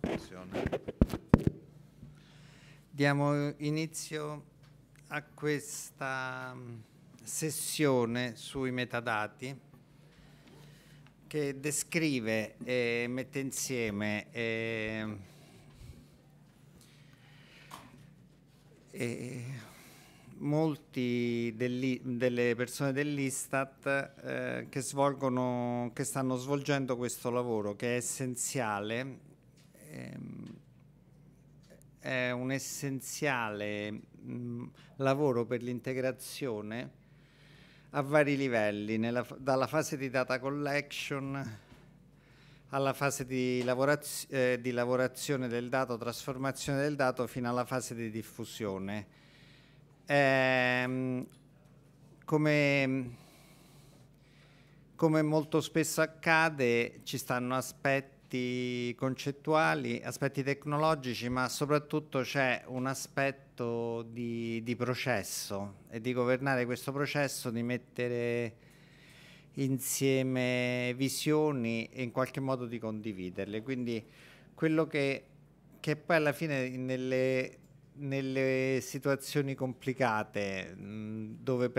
come funziona? Diamo inizio a questa mm, sessione sui metadati che descrive e mette insieme e, e molti degli, delle persone dell'Istat eh, che, che stanno svolgendo questo lavoro che è essenziale Ehm, è un essenziale mh, mm, lavoro per l'integrazione a vari livelli, nella, dalla fase di data collection alla fase di, lavoraz eh, di, lavorazione del dato, trasformazione del dato, fino alla fase di diffusione. Ehm, come, come molto spesso accade, ci stanno aspetti aspetti concettuali, aspetti tecnologici, ma soprattutto c'è un aspetto di, di processo e di governare questo processo, di mettere insieme visioni e in qualche modo di condividerle. Quindi quello che, che poi alla fine nelle, nelle situazioni complicate dove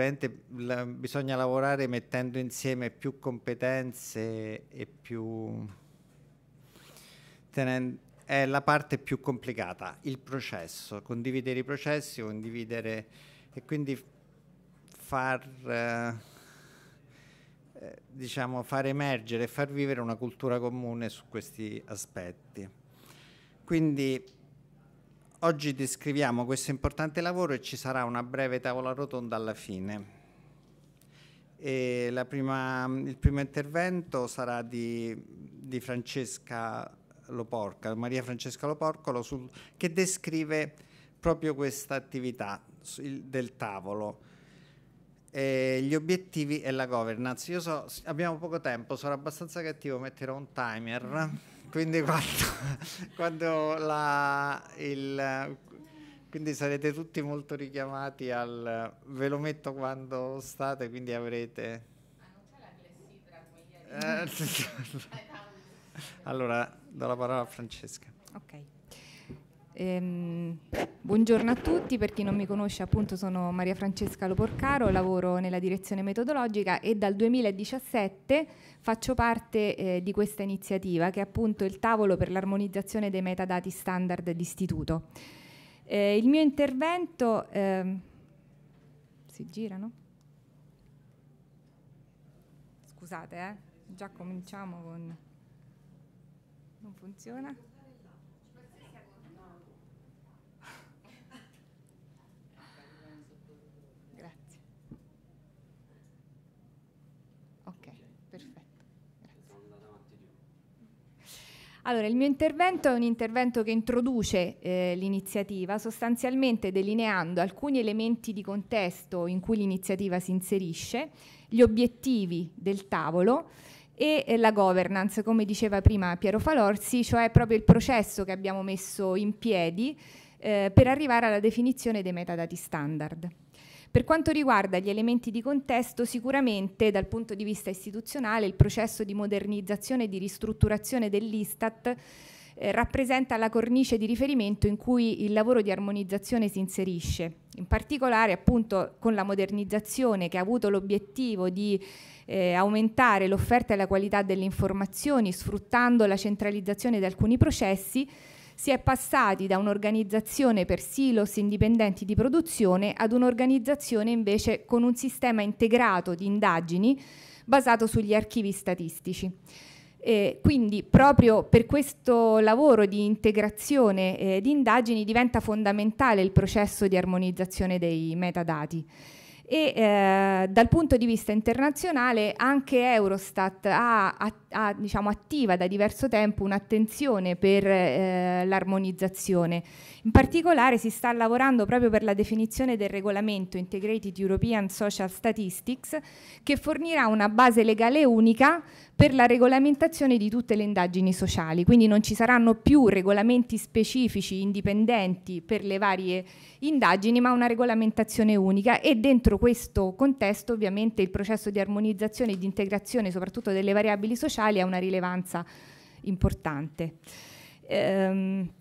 bisogna lavorare mettendo insieme più competenze e più tenendo, è la parte più complicata, il processo, condividere i processi, condividere e quindi far, eh, diciamo, far emergere e far vivere una cultura comune su questi aspetti. Quindi oggi descriviamo questo importante lavoro e ci sarà una breve tavola rotonda alla fine. Prima, il primo intervento sarà di, di Francesca Loporca, Maria Francesca Loporcolo, sul, che descrive proprio questa attività del tavolo. E gli obiettivi e la governance. Io so, abbiamo poco tempo, sarò abbastanza cattivo, metterò un timer. Quindi quando, quando la, il, quindi sarete tutti molto richiamati al ve lo metto quando state quindi avrete Ma non c'è la clessidra ieri. Eh, allora do la parola a Francesca. Okay. Ehm, buongiorno a tutti, per chi non mi conosce appunto sono Maria Francesca Loporcaro, lavoro nella direzione metodologica e dal 2017 faccio parte eh, di questa iniziativa che è appunto il tavolo per l'armonizzazione dei metadati standard d'istituto. Eh, il mio intervento... Ehm, eh, si girano? Scusate, già cominciamo con... Non funziona? Grazie. Ok, perfetto. Grazie. Allora, il mio intervento è un intervento che introduce eh, l'iniziativa, sostanzialmente delineando alcuni elementi di contesto in cui l'iniziativa si inserisce, gli obiettivi del tavolo, e eh, la governance, come diceva prima Piero Falorsi, cioè proprio il processo che abbiamo messo in piedi eh, per arrivare alla definizione dei metadati standard. Per quanto riguarda gli elementi di contesto, sicuramente dal punto di vista istituzionale il processo di modernizzazione e di ristrutturazione dell'Istat eh, rappresenta la cornice di riferimento in cui il lavoro di armonizzazione si inserisce. In particolare appunto con la modernizzazione che ha avuto l'obiettivo di eh, aumentare l'offerta e la qualità delle informazioni sfruttando la centralizzazione di alcuni processi, si è passati da un'organizzazione per silos indipendenti di produzione ad un'organizzazione invece con un sistema integrato di indagini basato sugli archivi statistici. Eh, quindi proprio per questo lavoro di integrazione eh, di indagini diventa fondamentale il processo di armonizzazione dei metadati. E, eh, dal punto di vista internazionale anche Eurostat ha attivato ha, diciamo, attiva da diverso tempo un'attenzione per eh, l'armonizzazione. In particolare si sta lavorando proprio per la definizione del regolamento Integrated European Social Statistics che fornirà una base legale unica per la regolamentazione di tutte le indagini sociali, quindi non ci saranno più regolamenti specifici indipendenti per le varie indagini, ma una regolamentazione unica e dentro questo contesto ovviamente il processo di armonizzazione e di integrazione soprattutto delle variabili sociali sociali ha una rilevanza importante. Ehm,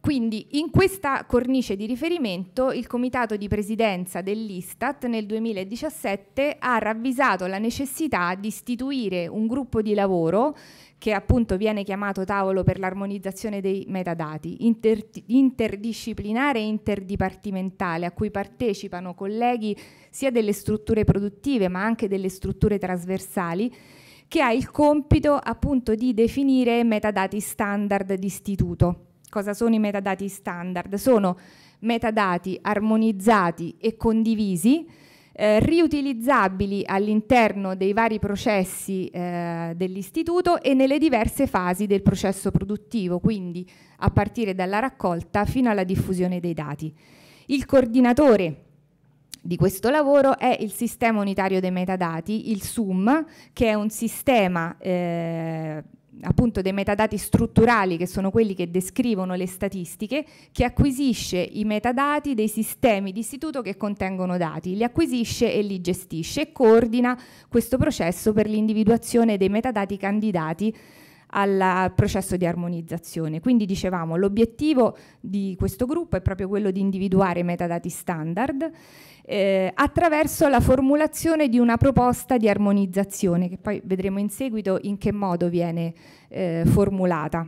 quindi in questa cornice di riferimento il comitato di presidenza dell'Istat nel 2017 ha ravvisato la necessità di istituire un gruppo di lavoro che appunto viene chiamato tavolo per l'armonizzazione dei metadati, inter interdisciplinare e interdipartimentale, a cui partecipano colleghi sia delle strutture produttive ma anche delle strutture trasversali che ha il compito appunto di definire metadati standard d'istituto. Cosa sono i metadati standard? Sono metadati armonizzati e condivisi eh, riutilizzabili all'interno dei vari processi eh, dell'istituto e nelle diverse fasi del processo produttivo, quindi a partire dalla raccolta fino alla diffusione dei dati. Il coordinatore di questo lavoro è il sistema unitario dei metadati, il SUM, che è un sistema eh, appunto dei metadati strutturali che sono quelli che descrivono le statistiche, che acquisisce i metadati dei sistemi di istituto che contengono dati, li acquisisce e li gestisce e coordina questo processo per l'individuazione dei metadati candidati al processo di armonizzazione. Quindi dicevamo l'obiettivo di questo gruppo è proprio quello di individuare metadati standard eh, attraverso la formulazione di una proposta di armonizzazione che poi vedremo in seguito in che modo viene eh, formulata.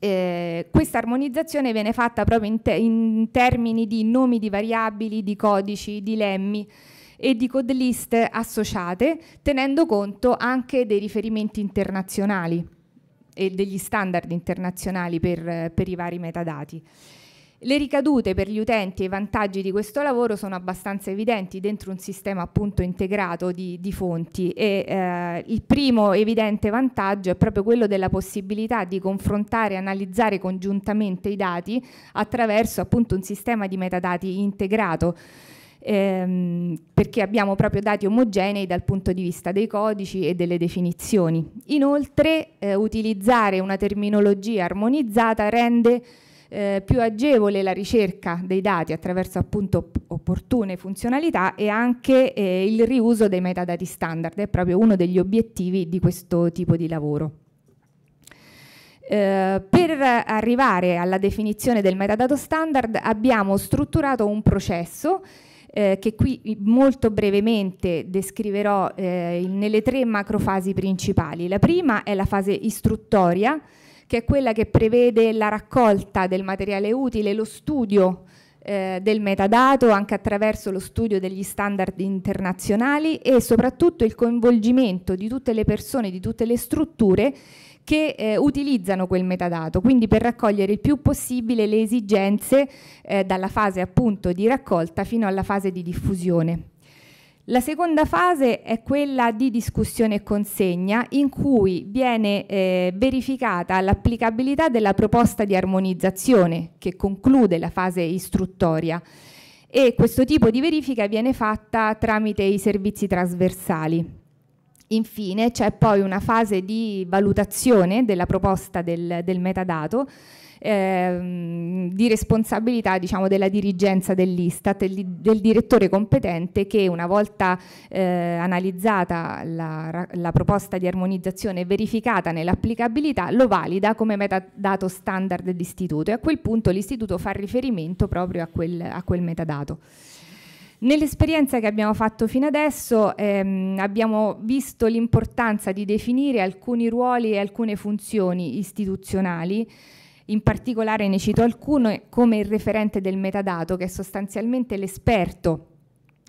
Eh, questa armonizzazione viene fatta proprio in, te in termini di nomi di variabili, di codici, di lemmi, e di code list associate, tenendo conto anche dei riferimenti internazionali e degli standard internazionali per, per i vari metadati. Le ricadute per gli utenti e i vantaggi di questo lavoro sono abbastanza evidenti dentro un sistema appunto integrato di, di fonti e eh, il primo evidente vantaggio è proprio quello della possibilità di confrontare e analizzare congiuntamente i dati attraverso appunto un sistema di metadati integrato ehm, perché abbiamo proprio dati omogenei dal punto di vista dei codici e delle definizioni. Inoltre eh, utilizzare una terminologia armonizzata rende eh, più agevole la ricerca dei dati attraverso appunto opportune funzionalità e anche eh, il riuso dei metadati standard, è proprio uno degli obiettivi di questo tipo di lavoro. Eh, per arrivare alla definizione del metadato standard abbiamo strutturato un processo eh, che qui molto brevemente descriverò eh, nelle tre macrofasi principali. La prima è la fase istruttoria, che è quella che prevede la raccolta del materiale utile, lo studio eh, del metadato anche attraverso lo studio degli standard internazionali e soprattutto il coinvolgimento di tutte le persone, di tutte le strutture che eh, utilizzano quel metadato, quindi per raccogliere il più possibile le esigenze eh, dalla fase appunto di raccolta fino alla fase di diffusione. La seconda fase è quella di discussione e consegna in cui viene eh, verificata l'applicabilità della proposta di armonizzazione che conclude la fase istruttoria e questo tipo di verifica viene fatta tramite i servizi trasversali. Infine c'è poi una fase di valutazione della proposta del, del metadato ehm, di responsabilità diciamo, della dirigenza dell'Istat, del, del, direttore competente che una volta eh, analizzata la, la, proposta di armonizzazione e verificata nell'applicabilità lo valida come metadato standard d'istituto e a quel punto l'istituto fa riferimento proprio a quel, a quel metadato. Nell'esperienza che abbiamo fatto fino adesso ehm, abbiamo visto l'importanza di definire alcuni ruoli e alcune funzioni istituzionali, in particolare ne cito alcune come il referente del metadato che è sostanzialmente l'esperto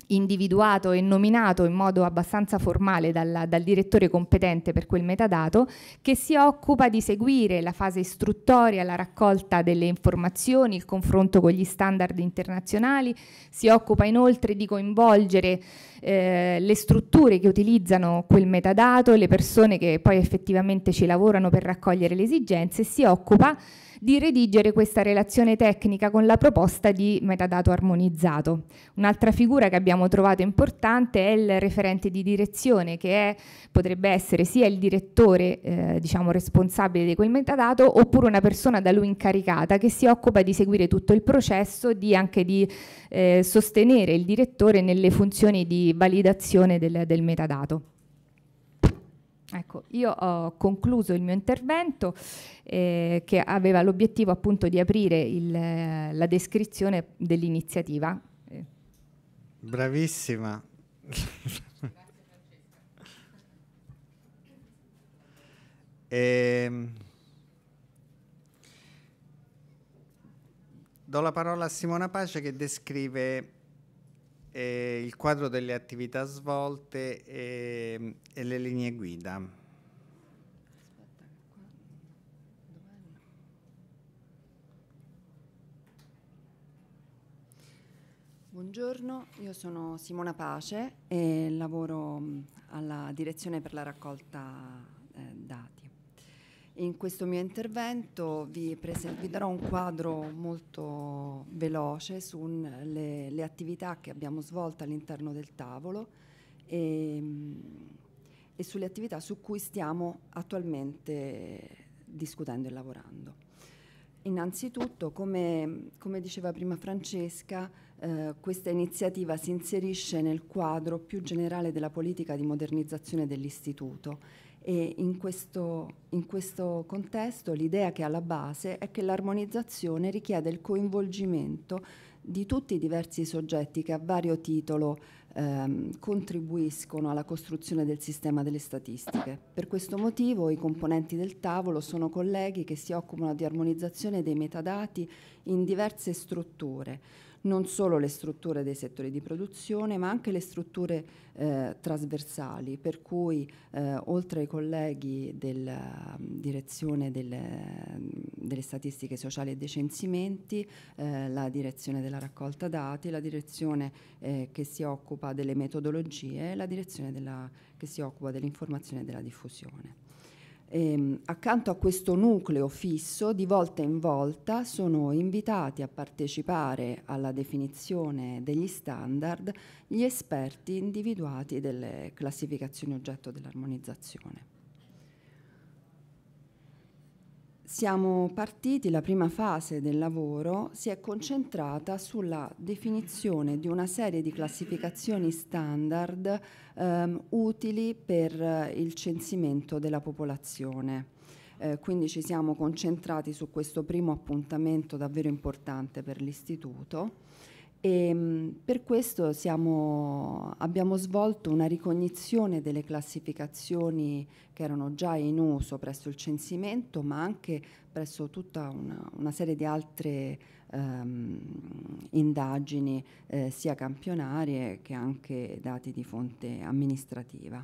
individuato e nominato in modo abbastanza formale dalla, dal direttore competente per quel metadato, che si occupa di seguire la fase istruttoria, la raccolta delle informazioni, il confronto con gli standard internazionali, si occupa inoltre di coinvolgere eh, le strutture che utilizzano quel metadato, le persone che poi effettivamente ci lavorano per raccogliere le esigenze, si occupa di redigere questa relazione tecnica con la proposta di metadato armonizzato. Un'altra figura che abbiamo trovato importante è il referente di direzione che è, potrebbe essere sia il direttore eh, diciamo responsabile di quel metadato oppure una persona da lui incaricata che si occupa di seguire tutto il processo, di anche di eh, sostenere il direttore nelle funzioni di validazione del, del metadato. Ecco, io ho concluso il mio intervento eh, che aveva l'obiettivo appunto di aprire il, eh, la descrizione dell'iniziativa. Eh. Bravissima. e, ehm, do la parola a Simona Pace che descrive eh, il quadro delle attività svolte e, e le linee guida. Buongiorno, io sono Simona Pace e lavoro alla direzione per la raccolta eh, dati. In questo mio intervento vi, vi darò un quadro molto veloce sulle attività che abbiamo svolto all'interno del tavolo e, ehm, e sulle attività su cui stiamo attualmente discutendo e lavorando. Innanzitutto, come, come, diceva prima Francesca, eh, questa iniziativa si inserisce nel quadro più generale della politica di modernizzazione dell'Istituto e in questo, in questo contesto l'idea che è alla base è che l'armonizzazione richiede il coinvolgimento di tutti i diversi soggetti che a vario titolo ehm, contribuiscono alla costruzione del sistema delle statistiche. Per questo motivo i componenti del tavolo sono colleghi che si occupano di armonizzazione dei metadati in diverse strutture non solo le strutture dei settori di produzione ma anche le strutture eh, trasversali per cui eh, oltre ai colleghi della ehm, direzione delle, ehm, delle statistiche sociali e dei censimenti eh, la direzione della raccolta dati la direzione eh, che si occupa delle metodologie la direzione della, che si occupa dell'informazione e della diffusione. Ehm, accanto a questo nucleo fisso, di volta in volta sono invitati a partecipare alla definizione degli standard gli esperti individuati delle classificazioni oggetto dell'armonizzazione. Siamo partiti, la prima fase del lavoro si è concentrata sulla definizione di una serie di classificazioni standard ehm, utili per eh, il censimento della popolazione. Eh, quindi ci siamo concentrati su questo primo appuntamento davvero importante per l'Istituto e ehm, per questo siamo, abbiamo svolto una ricognizione delle classificazioni che erano già in uso presso il censimento, ma anche presso tutta una, una serie di altre ehm, indagini, eh, sia campionarie che anche dati di fonte amministrativa.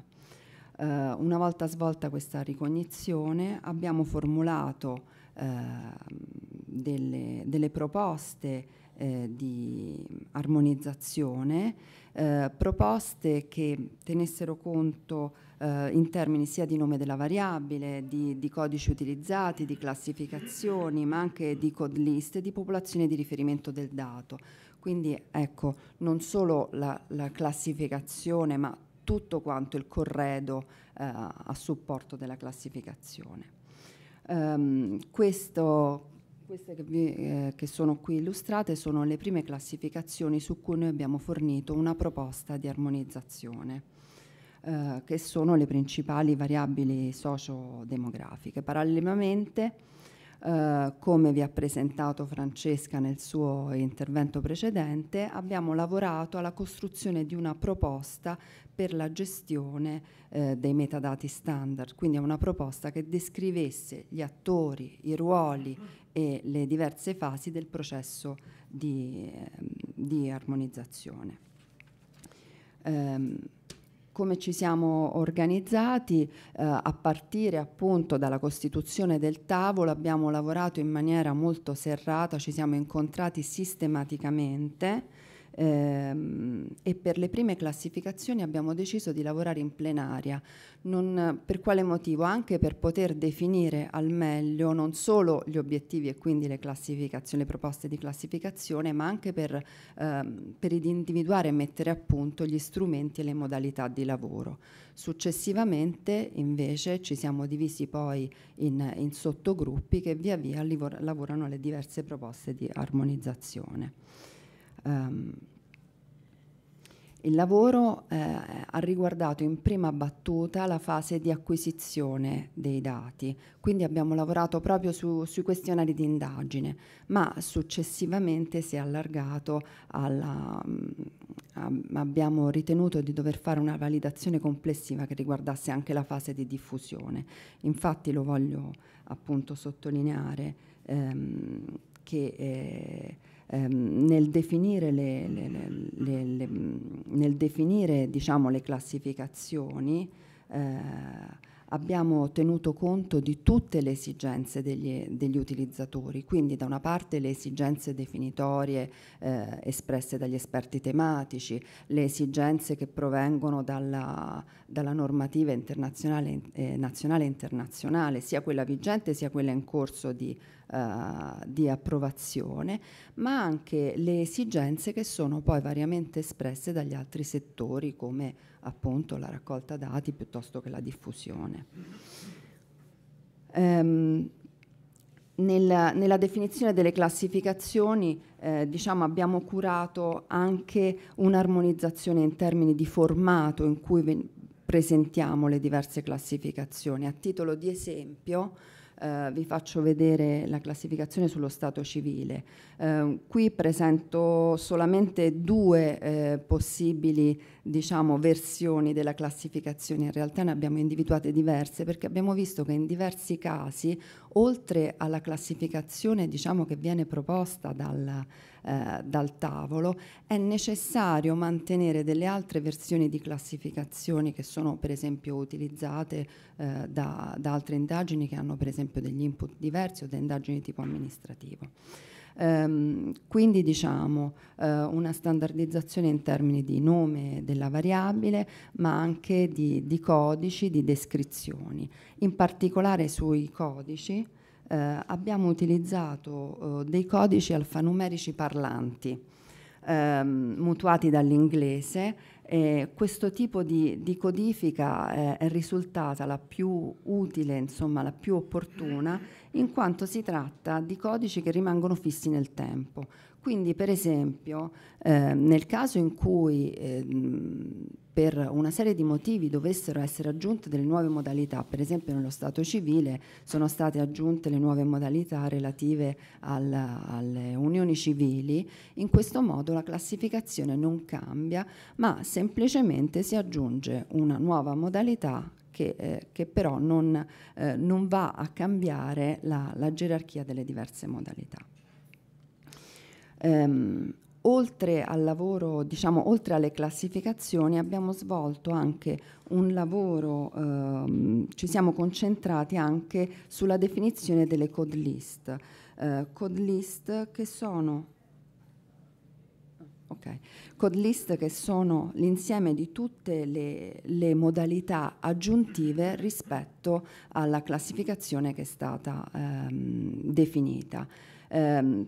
Eh, una volta svolta questa ricognizione abbiamo formulato eh, delle, delle proposte eh, di armonizzazione, eh, proposte che tenessero conto eh, in termini sia di nome della variabile, di, di, codici utilizzati, di classificazioni, ma anche di code list di popolazione di riferimento del dato. Quindi ecco, non solo la, la classificazione, ma tutto quanto il corredo eh, a supporto della classificazione. Um, questo, queste che, vi, eh, che sono qui illustrate sono le prime classificazioni su cui noi abbiamo fornito una proposta di armonizzazione. Eh, che sono le principali variabili sociodemografiche. Parallelamente, eh, come vi ha presentato Francesca nel suo intervento precedente, abbiamo lavorato alla costruzione di una proposta per la gestione eh, dei metadati standard, quindi una proposta che descrivesse gli attori, i ruoli, e le diverse fasi del processo di, ehm, di armonizzazione. Ehm, come ci siamo organizzati, eh, a partire appunto dalla costituzione del tavolo abbiamo lavorato in maniera molto serrata, ci siamo incontrati sistematicamente ehm, e per le prime classificazioni abbiamo deciso di lavorare in plenaria. Non, per quale motivo? Anche per poter definire al meglio non solo gli obiettivi e quindi le, le proposte di classificazione, ma anche per, ehm, per individuare e mettere a punto gli strumenti e le modalità di lavoro. Successivamente invece ci siamo divisi poi in, in sottogruppi che via via lavorano alle diverse proposte di armonizzazione. Um, il lavoro eh, ha riguardato in prima battuta la fase di acquisizione dei dati, quindi abbiamo lavorato proprio su, sui questionari di indagine, ma successivamente si è allargato alla, mh, mm, abbiamo ritenuto di dover fare una validazione complessiva che riguardasse anche la fase di diffusione. Infatti lo voglio appunto sottolineare ehm, che eh, Ehm, nel definire, le, le, le, mm, nel definire diciamo, le classificazioni eh, abbiamo tenuto conto di tutte le esigenze degli, degli, utilizzatori, quindi da una parte le esigenze definitorie eh, espresse dagli esperti tematici, le esigenze che provengono dalla, dalla normativa internazionale, eh, nazionale e internazionale, sia quella vigente sia quella in corso di eh, di approvazione, ma anche le esigenze che sono poi variamente espresse dagli altri settori come appunto la raccolta dati piuttosto che la diffusione. Um, ehm, nella, nella, definizione delle classificazioni eh, diciamo, abbiamo curato anche un'armonizzazione in termini di formato in cui presentiamo le diverse classificazioni. A titolo di esempio, eh, vi faccio vedere la classificazione sullo stato civile. Ehm, qui presento solamente due eh, possibili diciamo, versioni della classificazione, in realtà ne abbiamo individuate diverse perché abbiamo visto che in diversi casi, oltre alla classificazione diciamo, che viene proposta dal, eh, dal tavolo, è necessario mantenere delle altre versioni di classificazioni che sono per esempio utilizzate eh, da, da altre indagini che hanno per esempio degli input diversi o da indagini di tipo amministrativo. Ehm, quindi diciamo eh, una standardizzazione in termini di nome della variabile, ma anche di, di codici, di descrizioni. In particolare sui codici eh, abbiamo utilizzato eh, dei codici alfanumerici parlanti, ehm, mutuati dall'inglese eh, questo tipo di, di codifica eh, è risultata la più utile, insomma la più opportuna, in quanto si tratta di codici che rimangono fissi nel tempo. Quindi per esempio eh, nel caso in cui eh, per una serie di motivi dovessero essere aggiunte delle nuove modalità, per esempio nello Stato civile sono state aggiunte le nuove modalità relative al, alle unioni civili, in questo modo la classificazione non cambia ma semplicemente si aggiunge una nuova modalità che, eh, che, però non, eh, non, va a cambiare la, la gerarchia delle diverse modalità ehm, oltre al lavoro, diciamo, oltre alle classificazioni, abbiamo svolto anche un lavoro, ehm, ci siamo concentrati anche sulla definizione delle code list. Eh, code list che sono, ah, Ok, code list che sono l'insieme di tutte le, le, modalità aggiuntive rispetto alla classificazione che è stata ehm, definita. Eh,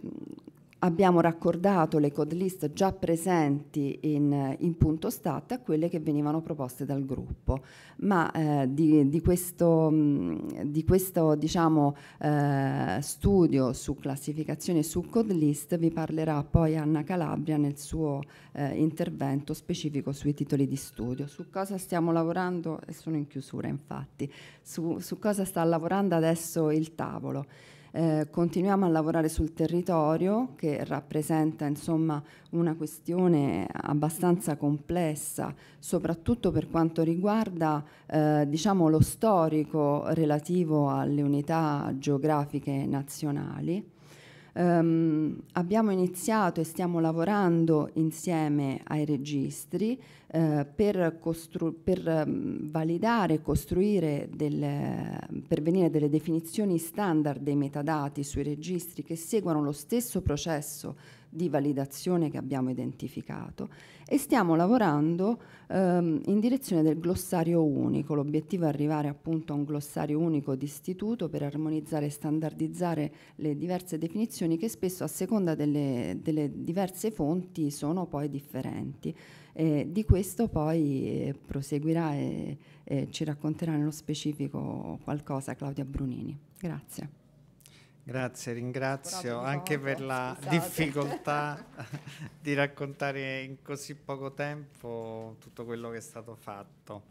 abbiamo raccordato le code list già presenti in, in, punto stat a quelle che venivano proposte dal gruppo, ma eh, di, di, questo, mm, di questo diciamo, eh, studio su classificazione su code list vi parlerà poi Anna Calabria nel suo eh, intervento specifico sui titoli di studio. Su cosa stiamo lavorando, sono in chiusura infatti, su, su cosa sta lavorando adesso il tavolo. Eh, continuiamo a lavorare sul territorio che rappresenta insomma, una questione abbastanza complessa, soprattutto per quanto riguarda eh, diciamo, lo storico relativo alle unità geografiche nazionali. Um, abbiamo iniziato e stiamo lavorando insieme ai registri uh, per, per um, validare e costruire delle, per venire delle definizioni standard dei metadati sui registri che seguono lo stesso processo di validazione che abbiamo identificato e stiamo lavorando ehm, in direzione del glossario unico. L'obiettivo è arrivare appunto a un glossario unico di istituto per armonizzare e standardizzare le diverse definizioni che spesso a seconda delle, delle diverse fonti sono poi differenti. Eh, di questo poi eh, proseguirà e eh, ci racconterà nello specifico qualcosa Claudia Brunini. Grazie. Grazie, ringrazio anche per la Scusate. difficoltà di raccontare in così poco tempo tutto quello che è stato fatto.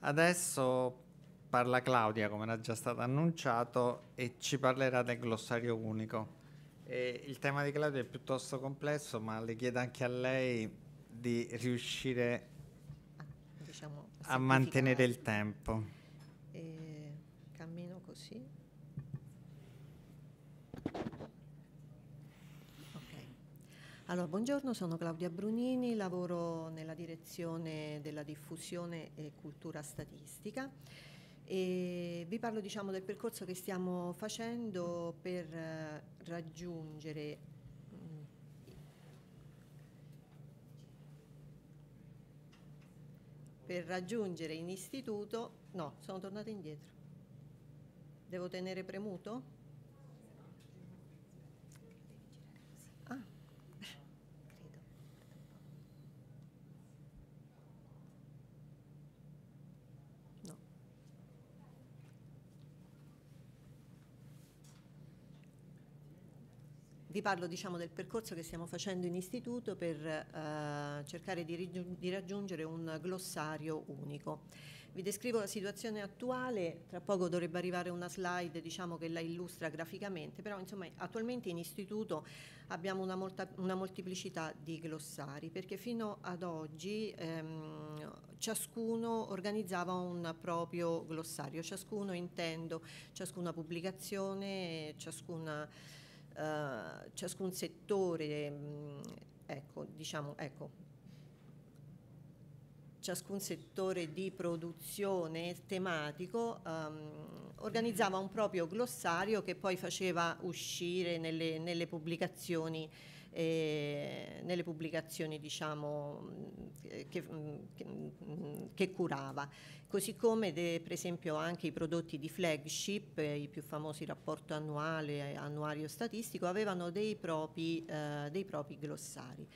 Adesso parla Claudia, come era già stato annunciato, e ci parlerà del glossario unico. E il tema di Claudia è piuttosto complesso, ma le chiedo anche a lei di riuscire diciamo, a mantenere il tempo. E eh, cammino così. Allora, buongiorno, sono Claudia Brunini, lavoro nella direzione della diffusione e cultura statistica e vi parlo diciamo, del percorso che stiamo facendo per eh, raggiungere mm, per raggiungere in istituto no, sono tornata indietro devo tenere premuto? Vi parlo diciamo, del percorso che stiamo facendo in istituto per eh, cercare di, di, raggiungere un glossario unico. Vi descrivo la situazione attuale, tra poco dovrebbe arrivare una slide diciamo, che la illustra graficamente, però insomma, attualmente in istituto abbiamo una, molta, una, moltiplicità di glossari perché fino ad oggi ehm, ciascuno organizzava un proprio glossario, ciascuno intendo, ciascuna pubblicazione, ciascuna eh, ciascun settore, mh, mm, ecco, diciamo, ecco, ciascun settore di produzione tematico um, organizzava un proprio glossario che poi faceva uscire nelle, nelle pubblicazioni eh, nelle pubblicazioni diciamo, che, che, che, curava. Così come de, per esempio anche i prodotti di flagship, eh, i più famosi rapporto annuale, eh, annuario statistico, avevano dei propri, eh, dei propri glossari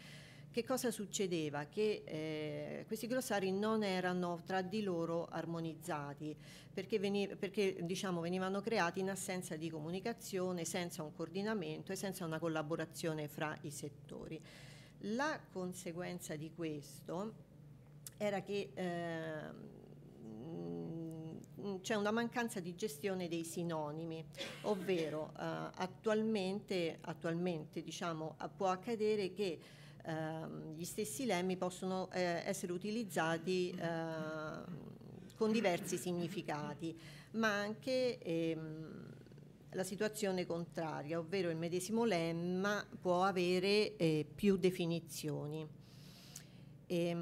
che cosa succedeva? Che eh, questi glossari non erano tra di loro armonizzati perché, veniv- perché diciamo, venivano creati in assenza di comunicazione, senza un coordinamento e senza una collaborazione fra i settori. La conseguenza di questo era che eh, c'è una mancanza di gestione dei sinonimi, ovvero eh, attualmente, attualmente diciamo, può accadere che Ehm, gli stessi lemmi possono eh, essere utilizzati ehm, con diversi significati, ma anche ehm, la situazione contraria, ovvero il medesimo lemma può avere eh, più definizioni. E,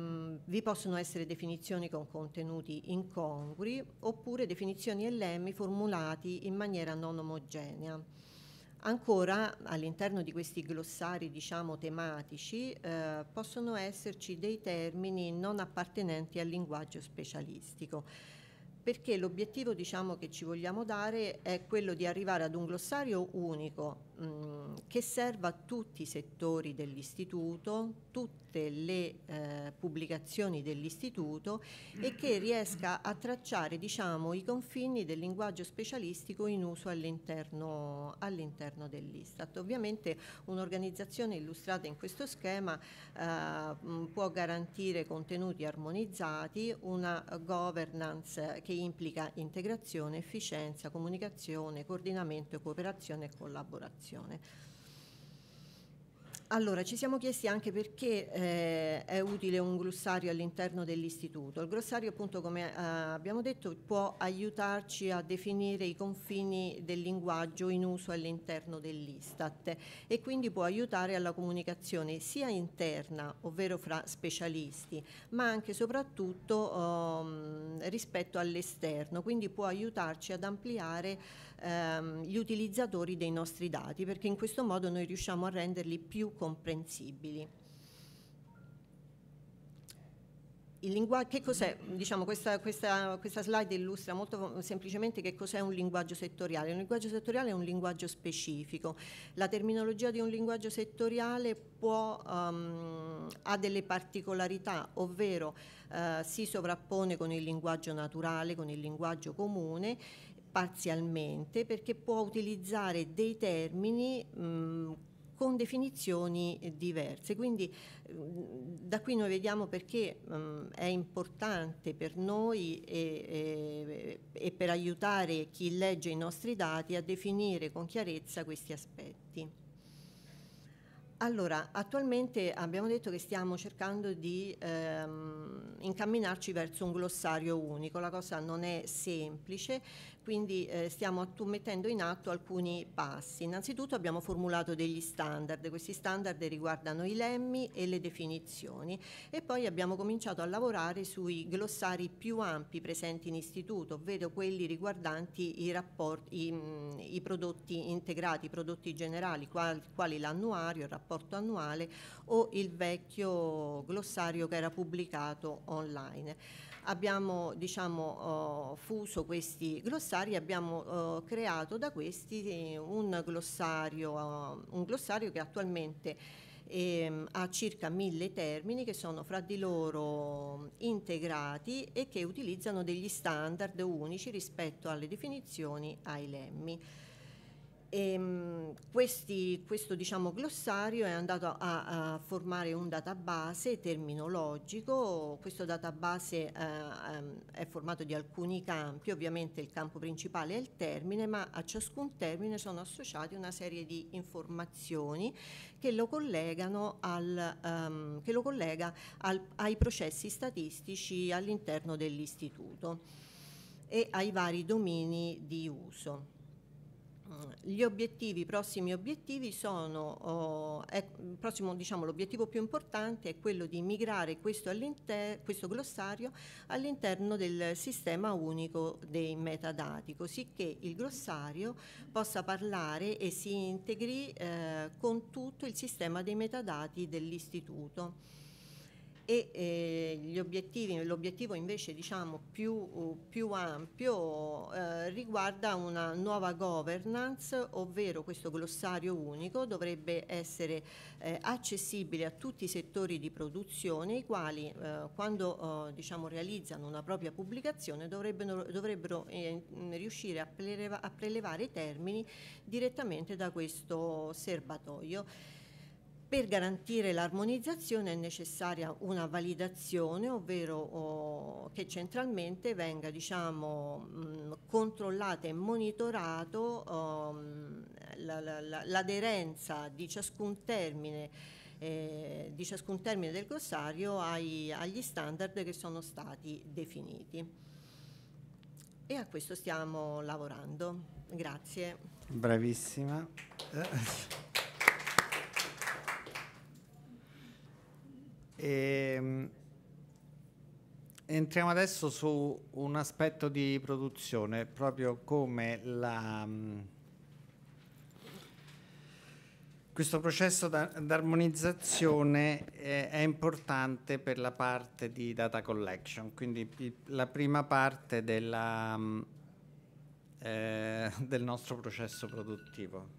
vi possono essere definizioni con contenuti incongrui oppure definizioni e lemmi formulati in maniera non omogenea. Ancora all'interno di questi glossari diciamo, tematici eh, possono esserci dei termini non appartenenti al linguaggio specialistico perché l'obiettivo diciamo, che ci vogliamo dare è quello di arrivare ad un glossario unico che serva a tutti i settori dell'istituto, tutte le eh, pubblicazioni dell'istituto e che riesca a tracciare diciamo, i confini del linguaggio specialistico in uso all'interno, all'interno dell'Istat. Ovviamente un'organizzazione illustrata in questo schema eh, può garantire contenuti armonizzati, una governance che implica integrazione, efficienza, comunicazione, coordinamento, cooperazione e collaborazione situazione. Allora, ci siamo chiesti anche perché eh, è utile un glossario all'interno dell'istituto. Il glossario, appunto, come eh, abbiamo detto, può aiutarci a definire i confini del linguaggio in uso all'interno dell'Istat e quindi può aiutare alla comunicazione sia interna, ovvero fra specialisti, ma anche e soprattutto eh, rispetto all'esterno, quindi può aiutarci ad ampliare ehm, gli utilizzatori dei nostri dati, perché in questo modo noi riusciamo a renderli più comprensibili. che cos'è? Diciamo, questa, questa, questa, slide illustra molto semplicemente che cos'è un linguaggio settoriale. Un linguaggio settoriale è un linguaggio specifico. La terminologia di un linguaggio settoriale può, um, ha delle particolarità, ovvero uh, si sovrappone con il linguaggio naturale, con il linguaggio comune parzialmente perché può utilizzare dei termini mh, con definizioni diverse. Quindi da qui noi vediamo perché um, è importante per noi e, e, e, per aiutare chi legge i nostri dati a definire con chiarezza questi aspetti. Allora, attualmente abbiamo detto che stiamo cercando di ehm, incamminarci verso un glossario unico, la cosa non è semplice, quindi eh, stiamo attu- mettendo in atto alcuni passi. Innanzitutto abbiamo formulato degli standard, questi standard riguardano i lemmi e le definizioni e poi abbiamo cominciato a lavorare sui glossari più ampi presenti in istituto, ovvero quelli riguardanti i, rapporti, i, mm, i prodotti integrati, i prodotti generali, quali, quali l'annuario, il rapporto annuale o il vecchio glossario che era pubblicato online abbiamo diciamo, oh, fuso questi glossari e abbiamo oh, creato da questi un glossario, oh, un glossario che attualmente ehm, ha circa mille termini che sono fra di loro integrati e che utilizzano degli standard unici rispetto alle definizioni ai lemmi. E, ehm, questi, questo diciamo, glossario è andato a, a, formare un database terminologico, questo database eh, ehm, è formato di alcuni campi, ovviamente il campo principale è il termine, ma a ciascun termine sono associate una serie di informazioni che lo, al, ehm, che lo collega al, ai processi statistici all'interno dell'istituto e ai vari domini di uso gli obiettivi, i prossimi obiettivi sono, eh, prossimo, diciamo, l'obiettivo più importante è quello di migrare questo, questo glossario all'interno del sistema unico dei metadati, così che il glossario possa parlare e si integri eh, con tutto il sistema dei metadati dell'istituto e eh, l'obiettivo invece diciamo, più, più, ampio eh, riguarda una nuova governance, ovvero questo glossario unico dovrebbe essere eh, accessibile a tutti i settori di produzione, i quali eh, quando eh, diciamo, realizzano una propria pubblicazione dovrebbero, dovrebbero eh, riuscire a, preleva, a prelevare i termini direttamente da questo serbatoio. Per garantire l'armonizzazione è necessaria una validazione, ovvero oh, che centralmente venga diciamo, mh, mm, controllata e monitorato oh, l'aderenza di ciascun termine eh, di ciascun termine del glossario ai, agli standard che sono stati definiti. E a questo stiamo lavorando. Grazie. Bravissima. E, ehm, entriamo adesso su un aspetto di produzione, proprio come la, mm, questo processo d'armonizzazione è importante per la parte di data collection, quindi la prima parte della, mm, eh, del nostro processo produttivo.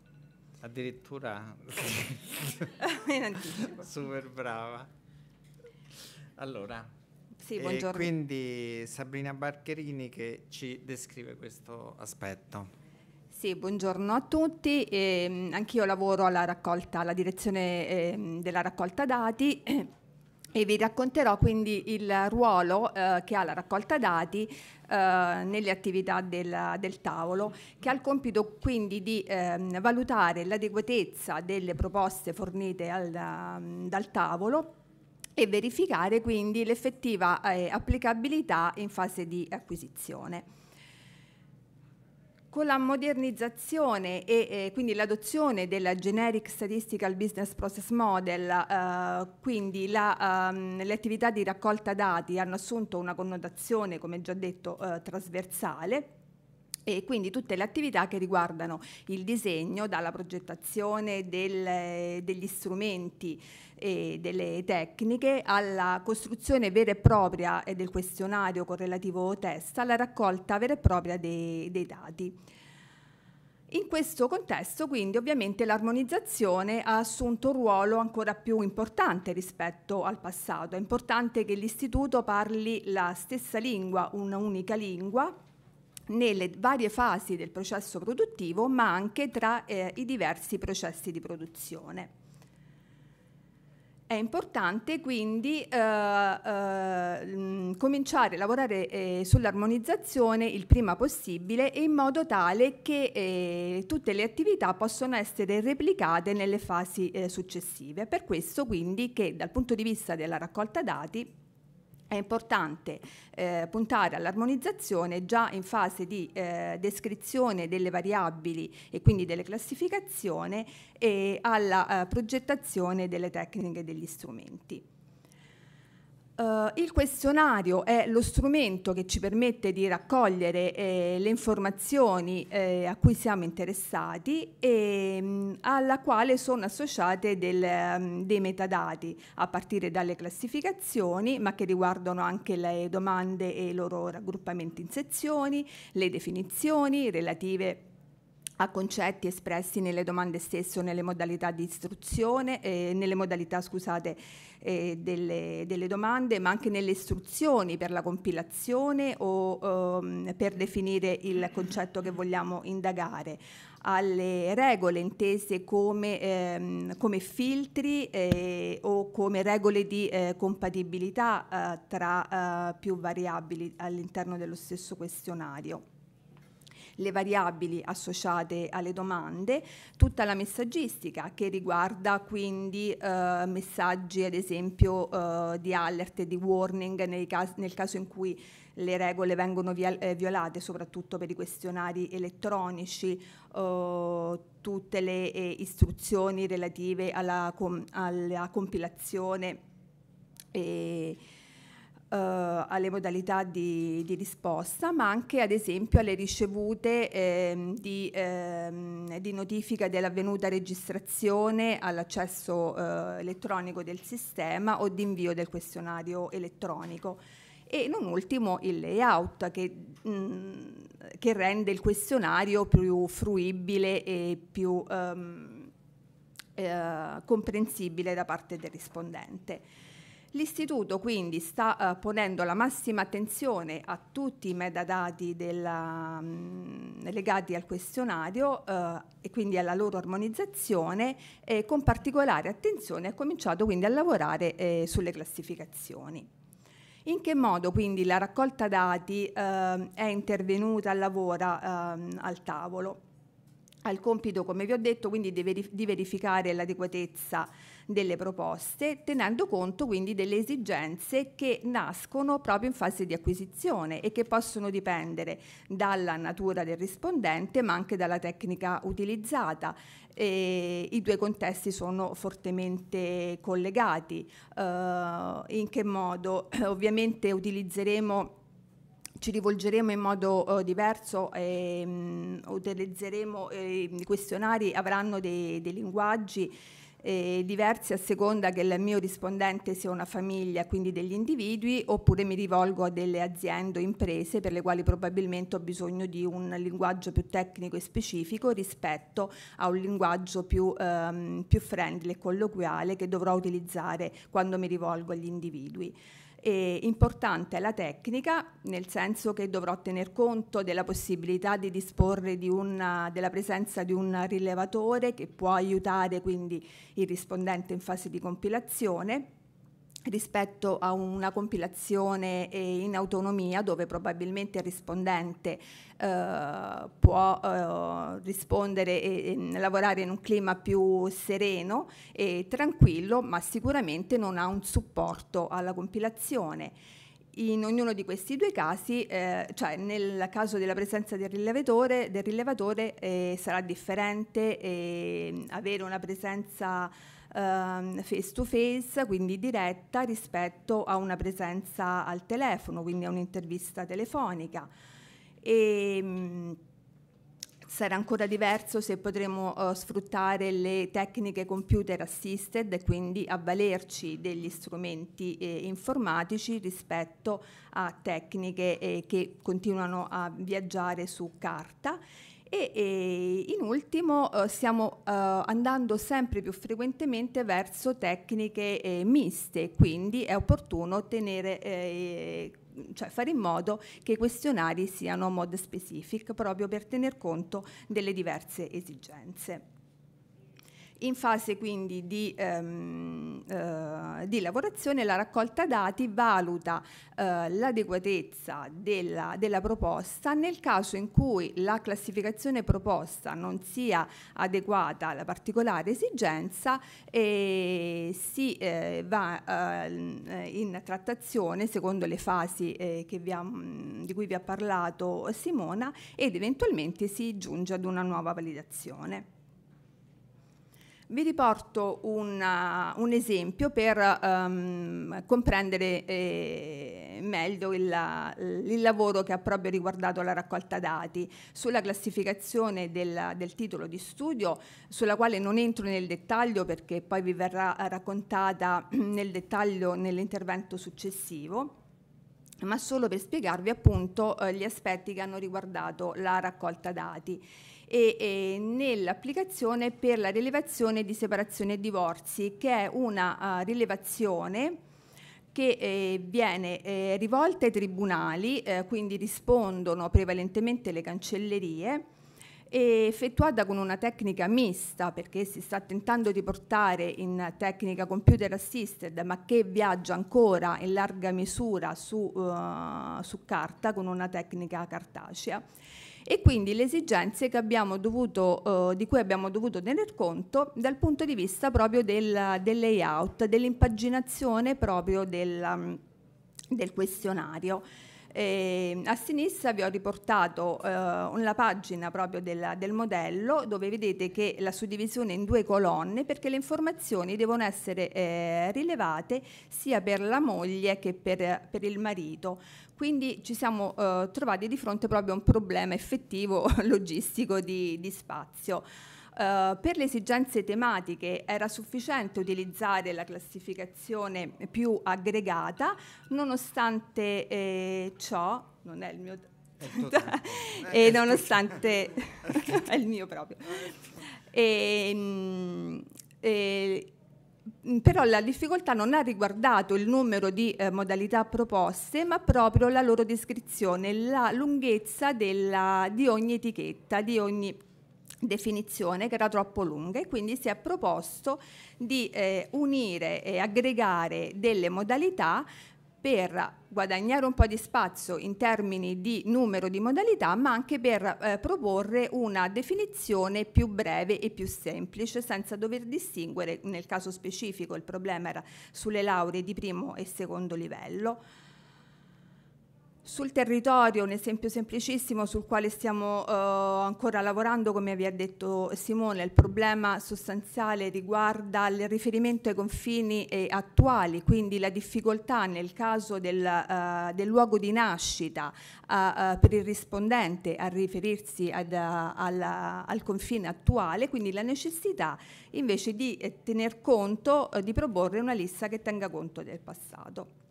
Addirittura super brava. Allora, sì, buongiorno. quindi Sabrina Barcherini che ci descrive questo aspetto. Sì, buongiorno a tutti. Eh, anch'io lavoro alla raccolta, alla direzione eh, della raccolta dati. e vi racconterò quindi il ruolo eh, che ha la raccolta dati eh, nelle attività del, del, tavolo, che ha il compito quindi di eh, valutare l'adeguatezza delle proposte fornite al, dal tavolo e verificare quindi l'effettiva eh, applicabilità in fase di acquisizione. Con la modernizzazione e eh, quindi l'adozione della Generic Statistical Business Process Model, eh, quindi la, ehm, le attività di raccolta dati hanno assunto una connotazione, come già detto, eh, trasversale e quindi tutte le attività che riguardano il disegno, dalla progettazione del, eh, degli strumenti e delle tecniche, alla costruzione vera e propria eh, del questionario con relativo test, alla raccolta vera e propria dei, dei dati. In questo contesto, quindi, ovviamente l'armonizzazione ha assunto un ruolo ancora più importante rispetto al passato. È importante che l'istituto parli la stessa lingua, un'unica lingua, nelle varie fasi del processo produttivo, ma anche tra eh, i diversi processi di produzione. È importante quindi eh, eh, mm, cominciare a lavorare eh, sull'armonizzazione il prima possibile in modo tale che eh, tutte le attività possano essere replicate nelle fasi eh, successive. Per questo quindi che dal punto di vista della raccolta dati è importante eh, puntare all'armonizzazione già in fase di eh, descrizione delle variabili e quindi delle classificazioni e alla eh, progettazione delle tecniche e degli strumenti. Uh, il questionario è lo strumento che ci permette di raccogliere eh, le informazioni eh, a cui siamo interessati e mh, mm, alla quale sono associate del, mh, mm, dei metadati a partire dalle classificazioni ma che riguardano anche le domande e i loro raggruppamenti in sezioni, le definizioni relative a concetti espressi nelle domande stesse o nelle modalità di istruzione, eh, nelle modalità scusate, eh, delle, delle, domande, ma anche nelle istruzioni per la compilazione o ehm, per definire il concetto che vogliamo indagare, alle regole intese come, ehm, come filtri eh, o come regole di eh, compatibilità eh, tra eh, più variabili all'interno dello stesso questionario le variabili associate alle domande, tutta la messaggistica che riguarda quindi eh, messaggi ad esempio eh, di alert e di warning cas nel caso in cui le regole vengono eh, violate, soprattutto per i questionari elettronici, eh, tutte le eh, istruzioni relative alla, com alla compilazione. Eh, eh, alle modalità di, di, risposta, ma anche ad esempio alle ricevute eh, di, eh, di, notifica dell'avvenuta registrazione all'accesso eh, elettronico del sistema o di invio del questionario elettronico. E non ultimo il layout che, mh, mm, che rende il questionario più fruibile e più ehm, eh, comprensibile da parte del rispondente. L'Istituto quindi sta uh, ponendo la massima attenzione a tutti i metadati della, mh, mm, legati al questionario uh, e quindi alla loro armonizzazione e con particolare attenzione ha cominciato quindi a lavorare eh, sulle classificazioni. In che modo quindi la raccolta dati eh, è intervenuta e lavora eh, al tavolo? Ha il compito, come vi ho detto, quindi di, verif di verificare l'adeguatezza delle proposte, tenendo conto quindi delle esigenze che nascono proprio in fase di acquisizione e che possono dipendere dalla natura del rispondente ma anche dalla tecnica utilizzata. E I due contesti sono fortemente collegati. Uh, in che modo? Ovviamente utilizzeremo ci rivolgeremo in modo eh, diverso, ehm, utilizzeremo eh, i questionari, avranno dei, dei linguaggi eh, diversi a seconda che il mio rispondente sia una famiglia, quindi degli individui, oppure mi rivolgo a delle aziende o imprese per le quali probabilmente ho bisogno di un linguaggio più tecnico e specifico rispetto a un linguaggio più, ehm, più friendly e colloquiale che dovrò utilizzare quando mi rivolgo agli individui. E importante è la tecnica, nel senso che dovrò tener conto della possibilità di disporre di una, della presenza di un rilevatore che può aiutare quindi il rispondente in fase di compilazione rispetto a una compilazione in autonomia dove probabilmente il rispondente eh, può eh, rispondere e, e, lavorare in un clima più sereno e tranquillo, ma sicuramente non ha un supporto alla compilazione. In ognuno di questi due casi, eh, cioè nel caso della presenza del rilevatore, del rilevatore eh, sarà differente ehm, avere una presenza ehm, face to face, quindi diretta rispetto a una presenza al telefono, quindi a un'intervista telefonica. E, ehm, sarà ancora diverso se potremo uh, sfruttare le tecniche computer assisted e quindi avvalerci degli strumenti eh, informatici rispetto a tecniche eh, che continuano a viaggiare su carta e, e in ultimo eh, stiamo eh, andando sempre più frequentemente verso tecniche eh, miste, quindi è opportuno tenere, eh, cioè fare in modo che i questionari siano mod specific proprio per tener conto delle diverse esigenze. In fase quindi di, ehm, eh, di lavorazione la raccolta dati valuta eh, l'adeguatezza della, della, proposta nel caso in cui la classificazione proposta non sia adeguata alla particolare esigenza e eh, si eh, va eh, in trattazione secondo le fasi eh, ha, mm, di cui vi ha parlato Simona ed eventualmente si giunge ad una nuova validazione. Vi riporto una, un esempio per um, comprendere eh, meglio il, il, lavoro che ha proprio riguardato la raccolta dati sulla classificazione del, del, titolo di studio, sulla quale non entro nel dettaglio perché poi vi verrà raccontata nel dettaglio nell'intervento successivo ma solo per spiegarvi appunto eh, gli aspetti che hanno riguardato la raccolta dati e, e nell'applicazione per la rilevazione di separazione e divorzi, che è una uh, rilevazione che eh, viene eh, rivolta ai tribunali, eh, quindi rispondono prevalentemente le cancellerie, e effettuata con una tecnica mista perché si sta tentando di portare in tecnica computer assisted ma che viaggia ancora in larga misura su, uh, su carta con una tecnica cartacea e quindi le esigenze dovuto, eh, di cui abbiamo dovuto tener conto dal punto di vista proprio del, del layout, dell'impaginazione proprio del, del questionario. E ehm, a sinistra vi ho riportato eh, una pagina proprio del, del, modello dove vedete che la suddivisione in due colonne perché le informazioni devono essere eh, rilevate sia per la moglie che per, per il marito. Quindi ci siamo eh, trovati di fronte proprio a un problema effettivo logistico di, di spazio. Uh, per le esigenze tematiche era sufficiente utilizzare la classificazione più aggregata, nonostante eh, ciò, non è il mio... e nonostante... è il mio proprio. E, e, ehm, eh, Mm, però la difficoltà non ha riguardato il numero di eh, modalità proposte, ma proprio la loro descrizione, la lunghezza della, di ogni etichetta, di ogni definizione che era troppo lunga e quindi si è proposto di eh, unire e aggregare delle modalità per guadagnare un po' di spazio in termini di numero di modalità, ma anche per eh, proporre una definizione più breve e più semplice, senza dover distinguere, nel caso specifico il problema era sulle lauree di primo e secondo livello, sul territorio, un esempio semplicissimo sul quale stiamo eh, ancora lavorando, come vi ha detto Simone, il problema sostanziale riguarda il riferimento ai confini eh, attuali, quindi la difficoltà nel caso del, eh, del luogo di nascita eh, eh, per il rispondente a riferirsi ad, al, al, confine attuale, quindi la necessità invece di tener conto, di proporre una lista che tenga conto del passato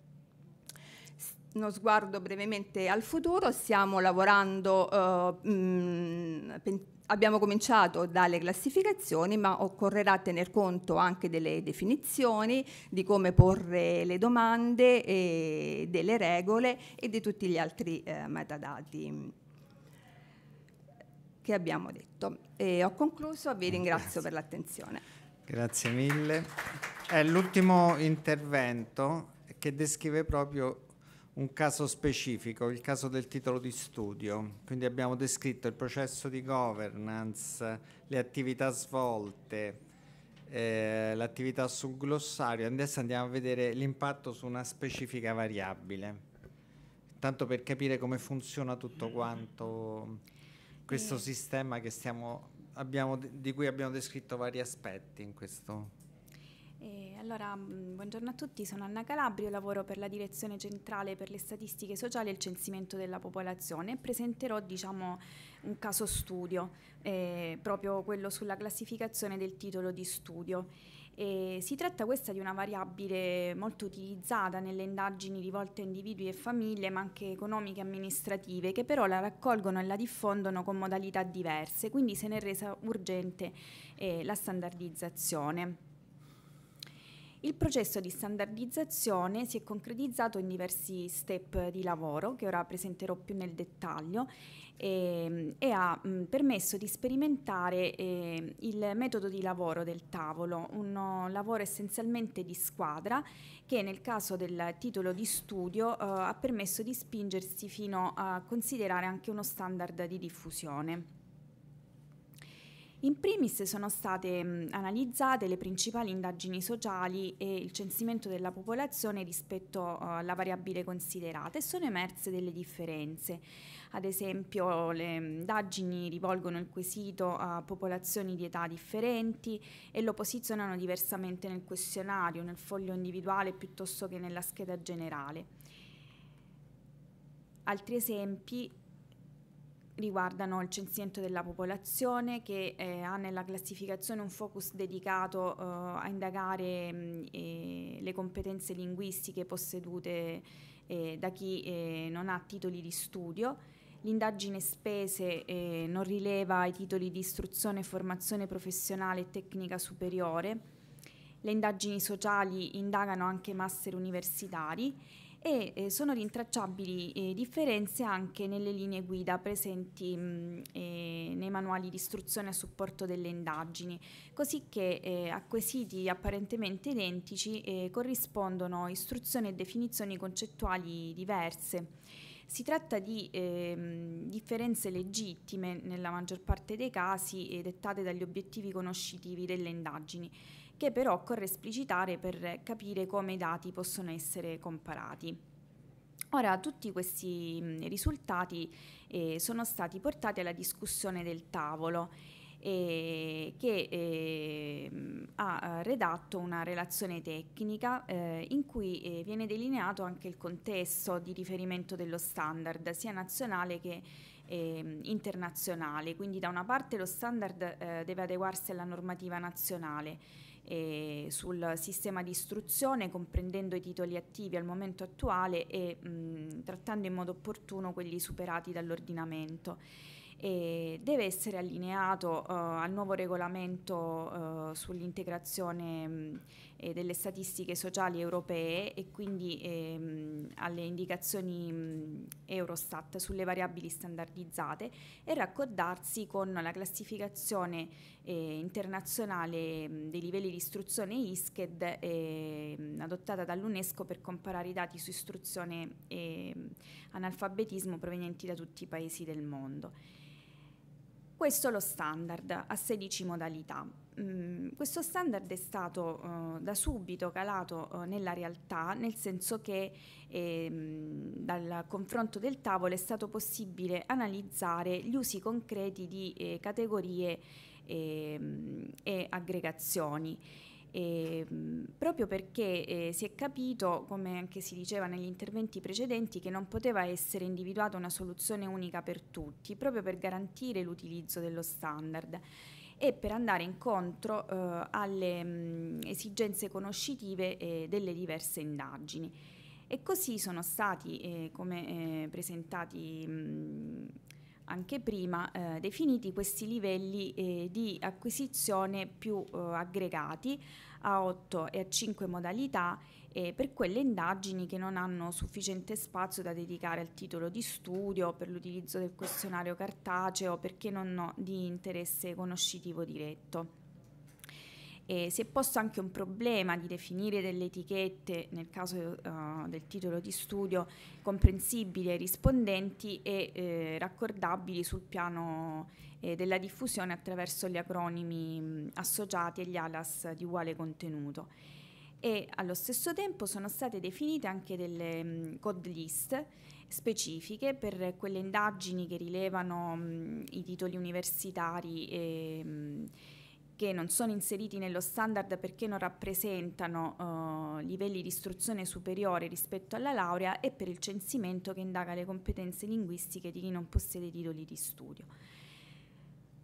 uno sguardo brevemente al futuro, stiamo lavorando, eh, mm, abbiamo cominciato dalle classificazioni, ma occorrerà tener conto anche delle definizioni, di come porre le domande, delle regole e di tutti gli altri eh, metadati mm, che abbiamo detto. E ho concluso, vi ringrazio Grazie. per l'attenzione. Grazie mille. È l'ultimo intervento che descrive proprio un caso specifico, il caso del titolo di studio, quindi abbiamo descritto il processo di governance, le attività svolte, eh, l'attività sul glossario, adesso andiamo a vedere l'impatto su una specifica variabile, tanto per capire come funziona tutto quanto questo eh. sistema stiamo, abbiamo, di cui abbiamo descritto vari aspetti in questo eh, allora, mm, buongiorno a tutti, sono Anna Calabrio, lavoro per la Direzione Centrale per le Statistiche Sociali e il Censimento della Popolazione e presenterò diciamo, un caso studio, eh, proprio quello sulla classificazione del titolo di studio. Eh, si tratta questa di una variabile molto utilizzata nelle indagini rivolte a individui e famiglie, ma anche economiche e amministrative, che però la raccolgono e la diffondono con modalità diverse, quindi se ne è resa urgente eh, la standardizzazione. Il processo di standardizzazione si è concretizzato in diversi step di lavoro che ora presenterò più nel dettaglio e, ehm, e ha mh, permesso di sperimentare eh, il metodo di lavoro del tavolo, un lavoro essenzialmente di squadra che nel caso del titolo di studio eh, ha permesso di spingersi fino a considerare anche uno standard di diffusione. In primis sono state analizzate le principali indagini sociali e il censimento della popolazione rispetto eh, alla variabile considerata e sono emerse delle differenze. Ad esempio le indagini rivolgono il quesito a popolazioni di età differenti e lo posizionano diversamente nel questionario, nel foglio individuale piuttosto che nella scheda generale. Altri esempi riguardano il censimento della popolazione che eh, ha nella classificazione un focus dedicato eh, a indagare mh, mm, le competenze linguistiche possedute eh, da chi eh, non ha titoli di studio. L'indagine spese eh, non rileva i titoli di istruzione, formazione professionale e tecnica superiore. Le indagini sociali indagano anche master universitari e eh, sono rintracciabili eh, differenze anche nelle linee guida presenti mh, mm, eh, nei manuali di istruzione a supporto delle indagini, così che eh, a quesiti apparentemente identici eh, corrispondono istruzioni e definizioni concettuali diverse. Si tratta di ehm, differenze legittime nella maggior parte dei casi eh, dettate dagli obiettivi conoscitivi delle indagini che però occorre esplicitare per capire come i dati possono essere comparati. Ora, tutti questi risultati eh, sono stati portati alla discussione del tavolo eh, che eh, ha eh, redatto una relazione tecnica eh, in cui eh, viene delineato anche il contesto di riferimento dello standard, sia nazionale che ehm, internazionale. Quindi da una parte lo standard deve adeguarsi alla normativa nazionale, eh, sul sistema di istruzione, comprendendo i titoli attivi al momento attuale e mh, trattando in modo opportuno quelli superati dall'ordinamento e deve essere allineato uh, al nuovo regolamento uh, sull'integrazione mh, eh, delle statistiche sociali europee e quindi eh, alle indicazioni mh, Eurostat sulle variabili standardizzate e raccordarsi con la classificazione eh, internazionale mm, dei livelli di istruzione ISCED eh, adottata dall'UNESCO per comparare i dati su istruzione e mm, analfabetismo provenienti da tutti i paesi del mondo. Questo è lo standard a 16 modalità. questo standard è stato eh, da subito calato eh, nella realtà, nel senso che eh, dal confronto del tavolo è stato possibile analizzare gli usi concreti di eh, categorie e, ehm, e aggregazioni. E, ehm, proprio perché eh, si è capito, come anche si diceva negli interventi precedenti, che non poteva essere individuata una soluzione unica per tutti, proprio per garantire l'utilizzo dello standard e per andare incontro eh, alle mh, mm, esigenze conoscitive eh, delle diverse indagini. E così sono stati, eh, come eh, presentati mh, mm, anche prima eh, definiti questi livelli eh, di acquisizione più eh, aggregati a 8 e a 5 modalità eh, per quelle indagini che non hanno sufficiente spazio da dedicare al titolo di studio, per l'utilizzo del questionario cartaceo, perché non di interesse conoscitivo diretto. E si è posto anche un problema di definire delle etichette, nel caso uh, del titolo di studio, comprensibili ai rispondenti e eh, raccordabili sul piano eh, della diffusione attraverso gli acronimi mh, associati gli ALAS di uguale contenuto. E allo stesso tempo sono state definite anche delle mh, code list specifiche per quelle indagini che rilevano mh, i titoli universitari e che non sono inseriti nello standard perché non rappresentano uh, livelli di istruzione superiore rispetto alla laurea e per il censimento che indaga le competenze linguistiche di chi non possiede titoli di studio.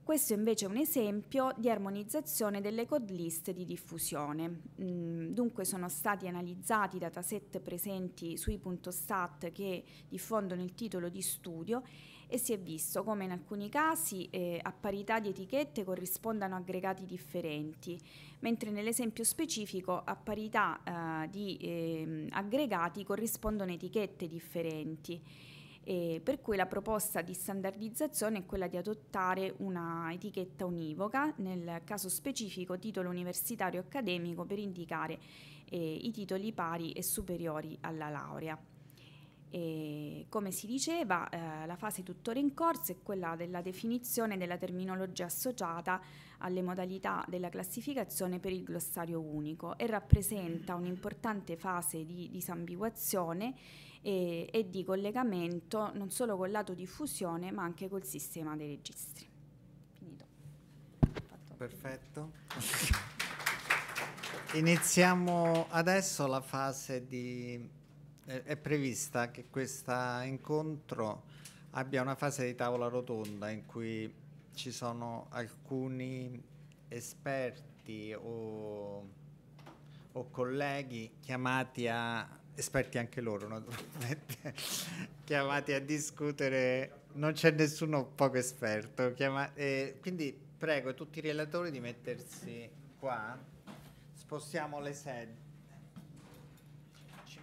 Questo invece è un esempio di armonizzazione delle code list di diffusione. Mm, dunque sono stati analizzati i dataset presenti sui.stat che diffondono il titolo di studio e si è visto come in alcuni casi eh, a parità di etichette corrispondano aggregati differenti, mentre nell'esempio specifico a parità eh, di eh, aggregati corrispondono etichette differenti. per cui la proposta di standardizzazione è quella di adottare una etichetta univoca, nel caso specifico titolo universitario accademico, per indicare eh, i titoli pari e superiori alla laurea. E come si diceva, eh, la fase tuttora in corso è quella della definizione della terminologia associata alle modalità della classificazione per il glossario unico e rappresenta un'importante fase di disambiguazione e, e di collegamento non solo col lato diffusione ma anche col sistema dei registri. Finito. Fatto Perfetto. Iniziamo adesso la fase di eh, è prevista che questo incontro abbia una fase di tavola rotonda in cui ci sono alcuni esperti o, o colleghi chiamati a esperti anche loro naturalmente chiamati a discutere non c'è nessuno poco esperto chiama, eh, quindi prego tutti i relatori di mettersi qua spostiamo le sedie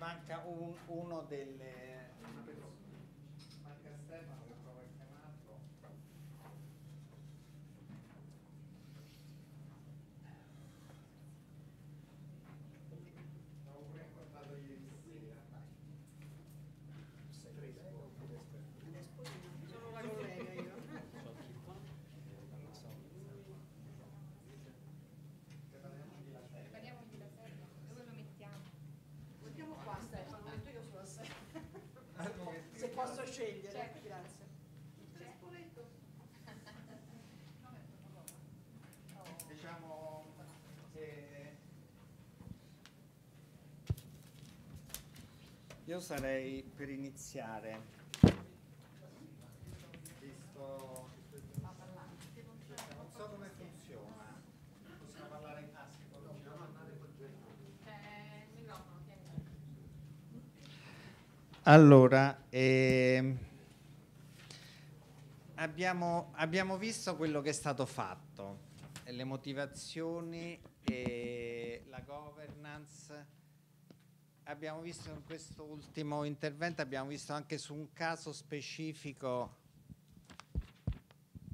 manca un, uno delle Io sarei per iniziare, visto non so come funziona, possiamo parlare in tasca, Allora, eh, abbiamo, abbiamo visto quello che è stato fatto, le motivazioni, e la governance abbiamo visto in questo ultimo intervento, abbiamo visto anche su un caso specifico,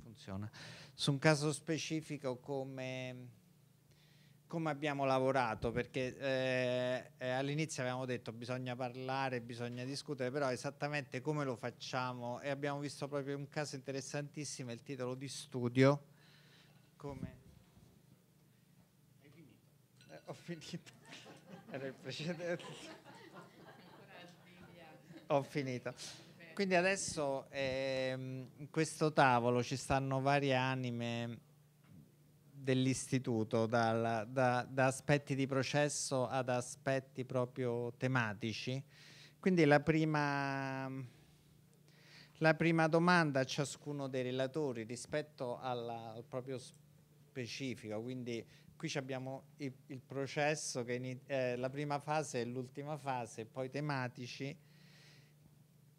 funziona, su un caso specifico come, come abbiamo lavorato, perché eh, eh all'inizio avevamo detto bisogna parlare, bisogna discutere, però esattamente come lo facciamo e abbiamo visto proprio un caso interessantissimo, il titolo di studio, come... Eh, ho finito. Era il precedente. Ho finito. Quindi adesso ehm, in questo tavolo ci stanno varie anime dell'istituto, da, da aspetti di processo ad aspetti proprio tematici. Quindi la prima, la prima, domanda a ciascuno dei relatori rispetto alla, al proprio specifico, quindi qui abbiamo il, il, processo che in, eh, la prima fase e l'ultima fase, poi tematici,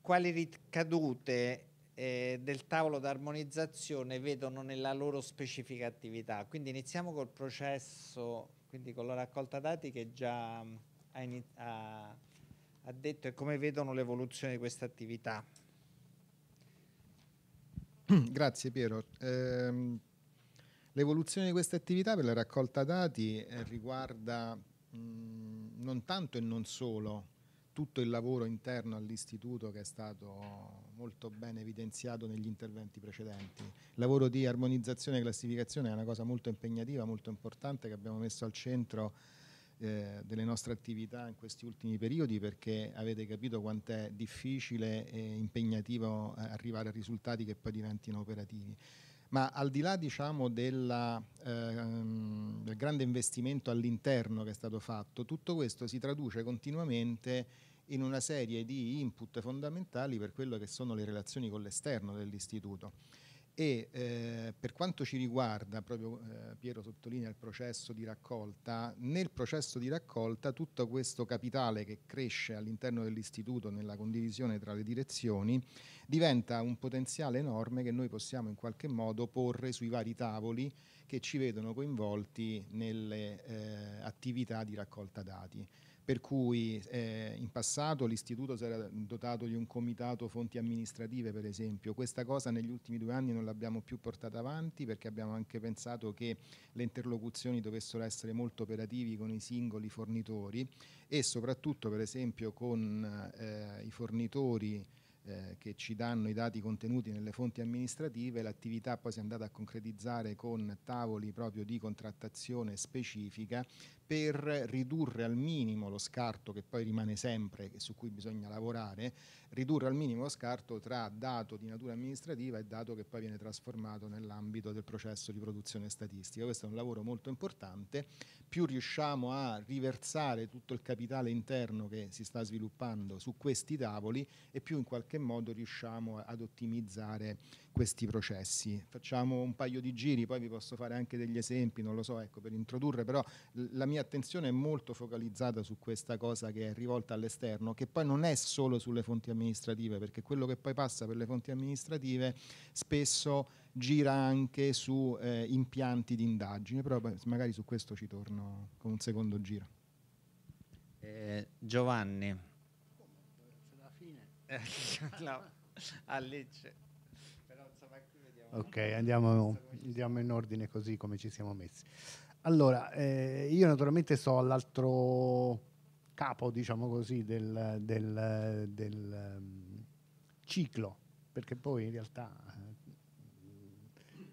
quali ricadute eh, del tavolo d'armonizzazione vedono nella loro specifica attività. Quindi iniziamo col processo, quindi con la raccolta dati che già mh, mm, ha, ha detto e come vedono l'evoluzione di questa attività. Grazie Piero. Eh, L'evoluzione di queste attività per la raccolta dati eh, riguarda mh, mm, non tanto e non solo tutto il lavoro interno all'istituto che è stato molto ben evidenziato negli interventi precedenti. Il lavoro di armonizzazione e classificazione è una cosa molto impegnativa, molto importante che abbiamo messo al centro eh, delle nostre attività in questi ultimi periodi perché avete capito quanto è difficile e impegnativo eh, arrivare a risultati che poi diventino operativi. Ma al di là diciamo, della, ehm, del grande investimento all'interno che è stato fatto, tutto questo si traduce continuamente in una serie di input fondamentali per quello che sono le relazioni con l'esterno dell'istituto e eh, per quanto ci riguarda, proprio eh, Piero sottolinea il processo di raccolta, nel processo di raccolta tutto questo capitale che cresce all'interno dell'istituto nella condivisione tra le direzioni diventa un potenziale enorme che noi possiamo in qualche modo porre sui vari tavoli che ci vedono coinvolti nelle eh, attività di raccolta dati per cui eh, in passato l'istituto si era dotato di un comitato fonti amministrative per esempio, questa cosa negli ultimi due anni non l'abbiamo più portata avanti perché abbiamo anche pensato che le interlocuzioni dovessero essere molto operativi con i singoli fornitori e soprattutto per esempio con eh, i fornitori eh, che ci danno i dati contenuti nelle fonti amministrative, l'attività poi si è andata a concretizzare con tavoli proprio di contrattazione specifica per ridurre al minimo lo scarto che poi rimane sempre e su cui bisogna lavorare, ridurre al minimo lo scarto tra dato di natura amministrativa e dato che poi viene trasformato nell'ambito del processo di produzione statistica. Questo è un lavoro molto importante, più riusciamo a riversare tutto il capitale interno che si sta sviluppando su questi tavoli e più in qualche modo riusciamo ad ottimizzare questi processi. Facciamo un paio di giri, poi vi posso fare anche degli esempi, non lo so, ecco, per introdurre, però la mia attenzione è molto focalizzata su questa cosa che è rivolta all'esterno, che poi non è solo sulle fonti amministrative, perché quello che poi passa per le fonti amministrative spesso gira anche su eh, impianti di indagine, però magari su questo ci torno con un secondo giro. Eh, Giovanni. Cioè, alla fine. no, a legge. Ok, andiamo, andiamo, in ordine così come ci siamo messi. Allora, eh, io naturalmente sto all'altro capo, diciamo così, del, del, del um, ciclo, perché poi in realtà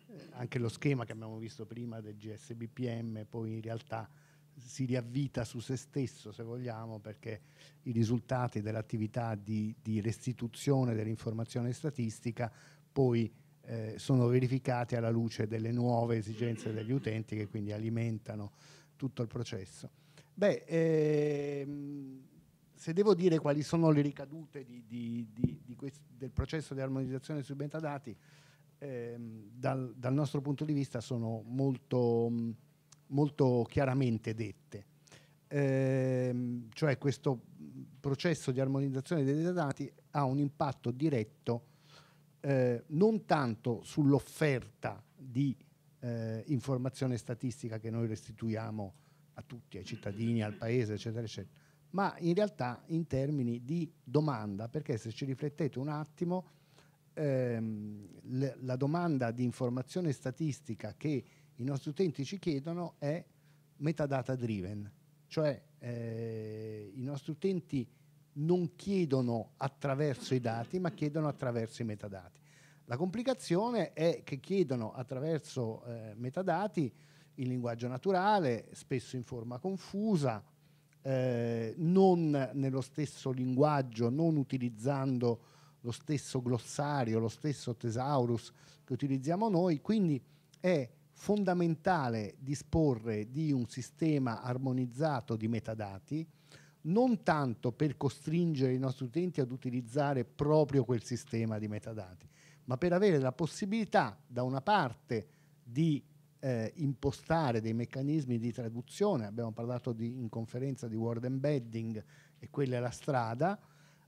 eh, anche lo schema che abbiamo visto prima del GSBPM poi in realtà si riavvita su se stesso, se vogliamo, perché i risultati dell'attività di, di restituzione dell'informazione statistica poi eh, sono verificate alla luce delle nuove esigenze degli utenti che quindi alimentano tutto il processo. Beh, ehm, se devo dire quali sono le ricadute di, di, di, questo, del processo di armonizzazione sui metadati, ehm, dal, dal, nostro punto di vista sono molto, molto chiaramente dette. Ehm, cioè questo processo di armonizzazione dei metadati ha un impatto diretto eh, non tanto sull'offerta di eh, informazione statistica che noi restituiamo a tutti, ai cittadini, al paese, eccetera, eccetera, ma in realtà in termini di domanda, perché se ci riflettete un attimo, ehm, le, la domanda di informazione statistica che i nostri utenti ci chiedono è metadata driven, cioè eh, i nostri utenti non chiedono attraverso i dati, ma chiedono attraverso i metadati. La complicazione è che chiedono attraverso eh, metadati in linguaggio naturale, spesso in forma confusa, eh, non nello stesso linguaggio, non utilizzando lo stesso glossario, lo stesso thesaurus che utilizziamo noi, quindi è fondamentale disporre di un sistema armonizzato di metadati non tanto per costringere i nostri utenti ad utilizzare proprio quel sistema di metadati, ma per avere la possibilità da una parte di eh, impostare dei meccanismi di traduzione, abbiamo parlato di, in conferenza di word embedding e quella è la strada,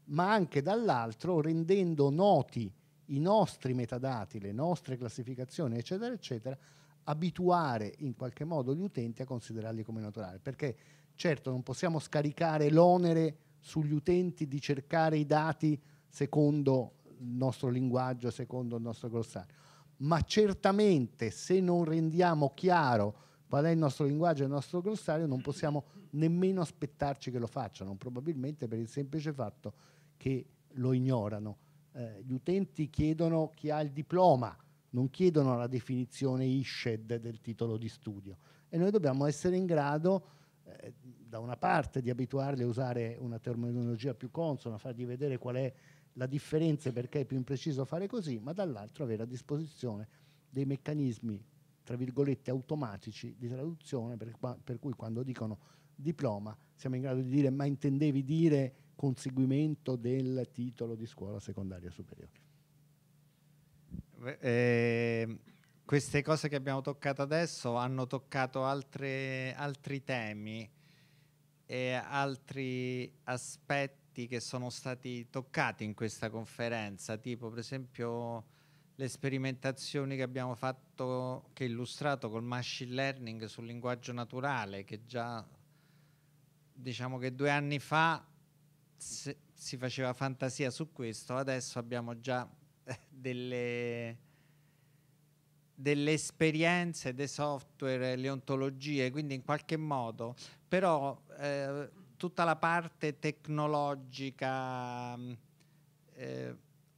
ma anche dall'altro rendendo noti i nostri metadati, le nostre classificazioni, eccetera, eccetera, abituare in qualche modo gli utenti a considerarli come naturali, perché Certo, non possiamo scaricare l'onere sugli utenti di cercare i dati secondo il nostro linguaggio, secondo il nostro glossario, ma certamente se non rendiamo chiaro qual è il nostro linguaggio e il nostro glossario non possiamo nemmeno aspettarci che lo facciano, probabilmente per il semplice fatto che lo ignorano. Eh, gli utenti chiedono chi ha il diploma, non chiedono la definizione ISHED del titolo di studio e noi dobbiamo essere in grado eh, da una parte di abituarli a usare una terminologia più consona, fargli vedere qual è la differenza e perché è più impreciso fare così, ma dall'altro avere a disposizione dei meccanismi, tra virgolette, automatici di traduzione, per, per cui quando dicono diploma siamo in grado di dire ma intendevi dire conseguimento del titolo di scuola secondaria superiore. Eh, queste cose che abbiamo toccato adesso hanno toccato altre, altri temi e altri aspetti che sono stati toccati in questa conferenza, tipo per esempio le sperimentazioni che abbiamo fatto, che illustrato col machine learning sul linguaggio naturale, che già diciamo che due anni fa si faceva fantasia su questo, adesso abbiamo già eh, delle delle esperienze, dei software, le ontologie, quindi in qualche modo, però eh, tutta la parte tecnologica mm, eh,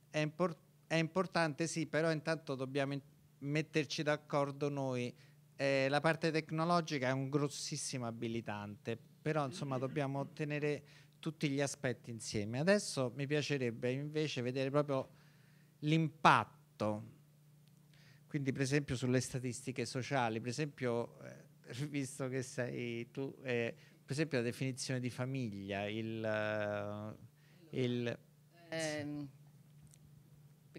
è, impor- è, importante, sì, però intanto dobbiamo in- metterci d'accordo noi. Eh, la parte tecnologica è un grossissimo abilitante, però insomma dobbiamo tenere tutti gli aspetti insieme. Adesso mi piacerebbe invece vedere proprio l'impatto quindi per esempio sulle statistiche sociali, per esempio eh, visto che sei tu, eh, per esempio la definizione di famiglia, il... Uh, il eh,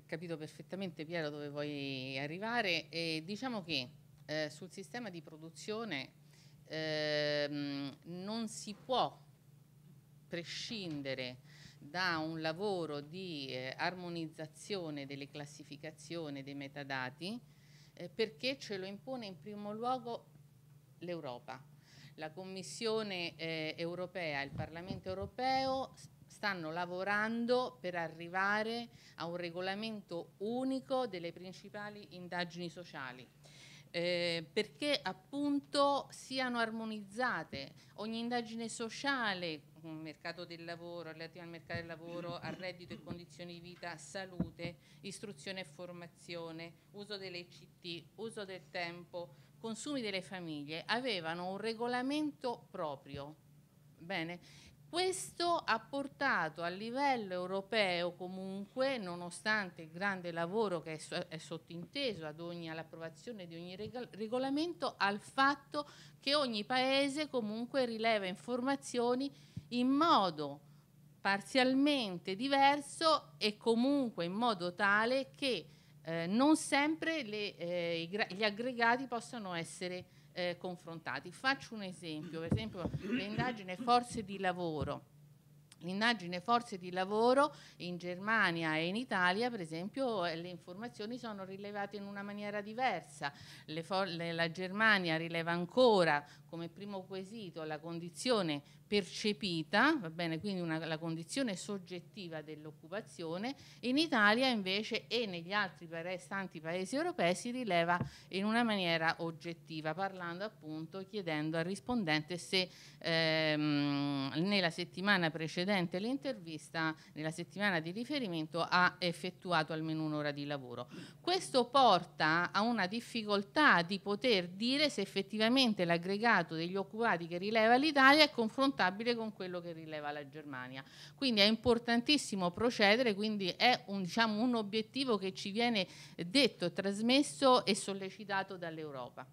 capito perfettamente Piero dove vuoi arrivare e diciamo che eh, sul sistema di produzione ehm, non si può prescindere da un lavoro di eh, armonizzazione delle classificazioni dei metadati eh, perché ce lo impone in primo luogo l'Europa. La Commissione eh, europea e il Parlamento europeo stanno lavorando per arrivare a un regolamento unico delle principali indagini sociali. Eh, perché appunto siano armonizzate ogni indagine sociale un mercato del lavoro, relativo al mercato del lavoro, al reddito e condizioni di vita, salute, istruzione e formazione, uso delle CT, uso del tempo, consumi delle famiglie, avevano un regolamento proprio. Bene, questo ha portato a livello europeo comunque, nonostante il grande lavoro che è, sottinteso ad ogni, all'approvazione di ogni regolamento, al fatto che ogni paese comunque rileva informazioni in modo parzialmente diverso e comunque in modo tale che eh, non sempre le, eh, gli aggregati possano essere eh, confrontati. Faccio un esempio, per esempio l'indagine forze di lavoro. L'indagine forze di lavoro in Germania e in Italia, per esempio, eh, le informazioni sono rilevate in una maniera diversa. la Germania rileva ancora come primo quesito la condizione percepita, va bene, quindi una, la condizione soggettiva dell'occupazione, in Italia invece e negli altri restanti paesi europei si rileva in una maniera oggettiva, parlando appunto, chiedendo al rispondente se ehm, nella settimana precedente l'intervista, nella settimana di riferimento, ha effettuato almeno un'ora di lavoro. Questo porta a una difficoltà di poter dire se effettivamente l'aggregato degli occupati che rileva l'Italia è confrontato confrontabile con quello che rileva la Germania. Quindi è importantissimo procedere, quindi è un, diciamo, un obiettivo che ci viene detto, trasmesso e sollecitato dall'Europa.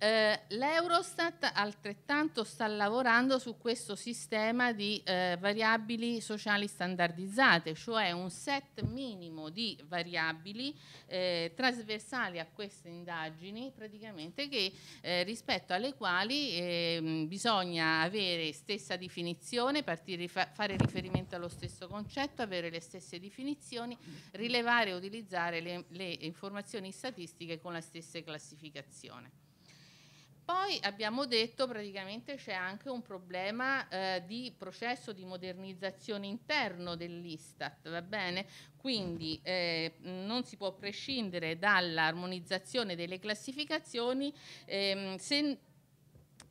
Eh, L'Eurostat altrettanto sta lavorando su questo sistema di eh, variabili sociali standardizzate, cioè un set minimo di variabili eh, trasversali a queste indagini, praticamente che, eh, rispetto alle quali ehm, bisogna avere stessa definizione, partire, fare riferimento allo stesso concetto, avere le stesse definizioni, rilevare e utilizzare le, le informazioni statistiche con la stessa classificazione. Poi abbiamo detto praticamente c'è anche un problema eh, di processo di modernizzazione interno dell'Istat, va bene? Quindi eh, non si può prescindere dall'armonizzazione delle classificazioni ehm, se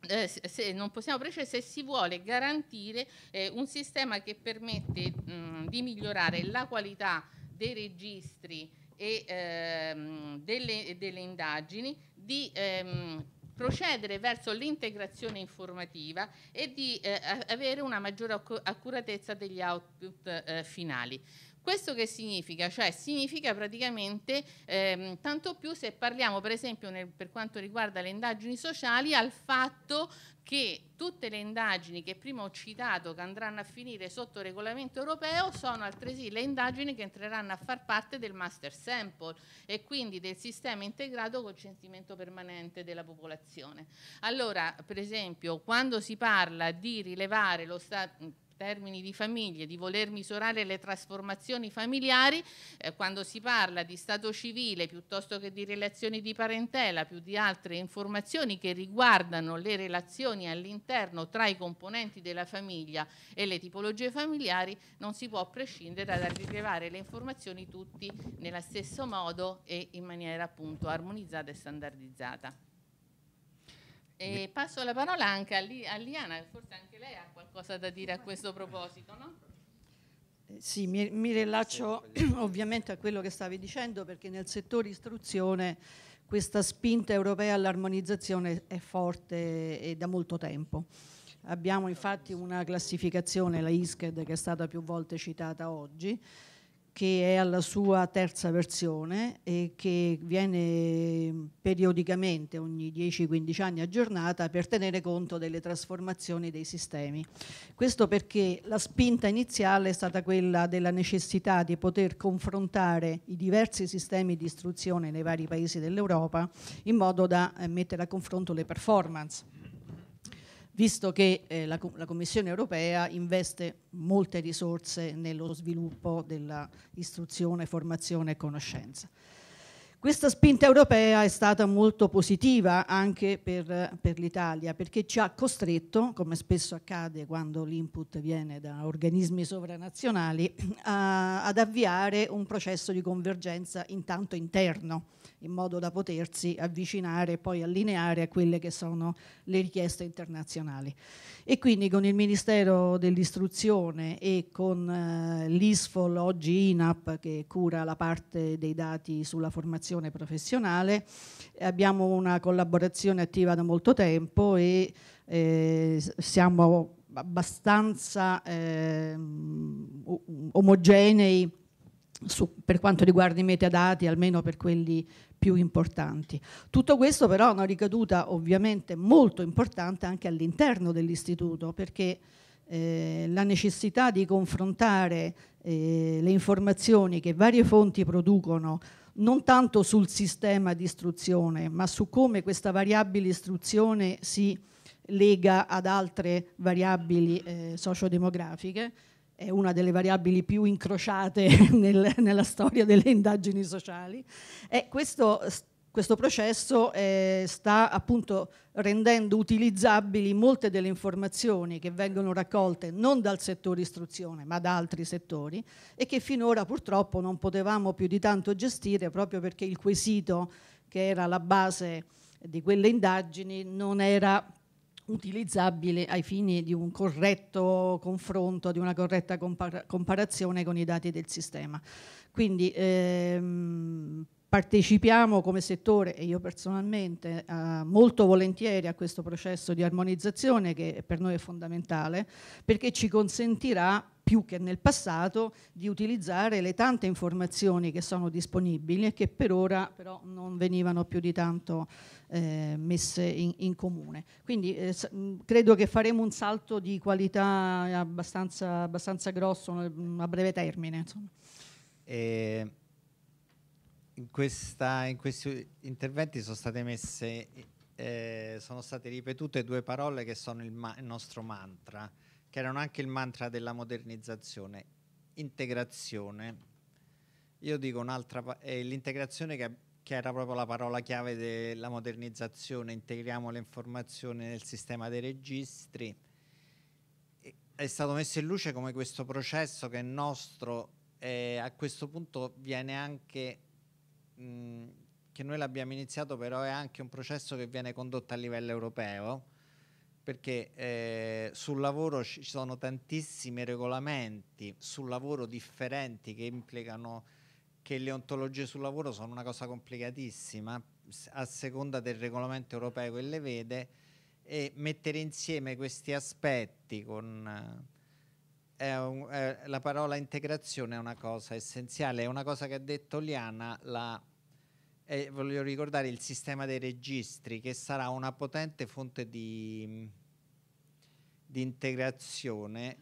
eh, se, non possiamo precedere se si vuole garantire eh, un sistema che permette mh, mm, di migliorare la qualità dei registri e ehm, delle, delle, indagini, di ehm, procedere verso l'integrazione informativa e di eh, avere una maggiore accuratezza degli output eh, finali. Questo che significa? Cioè significa praticamente ehm, tanto più se parliamo per esempio nel, per quanto riguarda le indagini sociali al fatto che tutte le indagini che prima ho citato che andranno a finire sotto regolamento europeo sono altresì le indagini che entreranno a far parte del master sample e quindi del sistema integrato col censimento permanente della popolazione. Allora, per esempio, quando si parla di rilevare lo stato termini di famiglie, di voler misurare le trasformazioni familiari, eh, quando si parla di stato civile piuttosto che di relazioni di parentela, più di altre informazioni che riguardano le relazioni all'interno tra i componenti della famiglia e le tipologie familiari, non si può prescindere dal rilevare le informazioni tutti nello stesso modo e in maniera appunto armonizzata e standardizzata. E passo la parola anche a, Liana, forse anche lei ha qualcosa da dire a questo proposito, no? Eh, sì, mi, mi rilaccio ovviamente a quello che stavi dicendo perché nel settore istruzione questa spinta europea all'armonizzazione è forte e da molto tempo. Abbiamo infatti una classificazione, la ISCED, che è stata più volte citata oggi, che è alla sua terza versione e che viene periodicamente ogni 10-15 anni aggiornata per tenere conto delle trasformazioni dei sistemi. Questo perché la spinta iniziale è stata quella della necessità di poter confrontare i diversi sistemi di istruzione nei vari paesi dell'Europa in modo da eh, mettere a confronto le performance visto che eh, la, la, Commissione europea investe molte risorse nello sviluppo dell'istruzione, formazione e conoscenza. Questa spinta europea è stata molto positiva anche per, per l'Italia perché ci ha costretto, come spesso accade quando l'input viene da organismi sovranazionali, a, ad avviare un processo di convergenza intanto interno in modo da potersi avvicinare e poi allineare a quelle che sono le richieste internazionali. E quindi con il Ministero dell'Istruzione e con eh, l'ISFOL, oggi INAP, che cura la parte dei dati sulla formazione formazione professionale, abbiamo una collaborazione attiva da molto tempo e eh, siamo abbastanza eh, omogenei su, per quanto riguarda i metadati, almeno per quelli più importanti. Tutto questo però ha una ricaduta ovviamente molto importante anche all'interno dell'istituto, perché eh, la necessità di confrontare eh, le informazioni che varie fonti producono non tanto sul sistema di istruzione, ma su come questa variabile istruzione si lega ad altre variabili eh, sociodemografiche, è una delle variabili più incrociate nel, nella storia delle indagini sociali. E questo questo processo eh, sta appunto rendendo utilizzabili molte delle informazioni che vengono raccolte non dal settore istruzione ma da altri settori e che finora purtroppo non potevamo più di tanto gestire proprio perché il quesito che era la base di quelle indagini non era utilizzabile ai fini di un corretto confronto, di una corretta comparazione con i dati del sistema. Quindi ehm, partecipiamo come settore e io personalmente eh, molto volentieri a questo processo di armonizzazione che per noi è fondamentale perché ci consentirà più che nel passato di utilizzare le tante informazioni che sono disponibili e che per ora però non venivano più di tanto eh, messe in, in, comune. Quindi eh, mm, credo che faremo un salto di qualità abbastanza, abbastanza grosso a breve termine. Insomma. E ehm, in, questa, in, questi interventi sono state messe, eh, sono state ripetute due parole che sono il, ma il nostro mantra, che erano anche il mantra della modernizzazione, integrazione. Io dico un'altra, eh, l'integrazione che, che era proprio la parola chiave della modernizzazione, integriamo le informazioni nel sistema dei registri, è stato messo in luce come questo processo che è nostro eh, a questo punto viene anche che noi l'abbiamo iniziato però è anche un processo che viene condotto a livello europeo perché eh, sul lavoro ci sono tantissimi regolamenti sul lavoro differenti che implicano che le ontologie sul lavoro sono una cosa complicatissima a seconda del regolamento europeo che le vede e mettere insieme questi aspetti con è un, è, la parola integrazione è una cosa essenziale, è una cosa che ha detto Liana, la, eh, voglio ricordare il sistema dei registri che sarà una potente fonte di, di integrazione,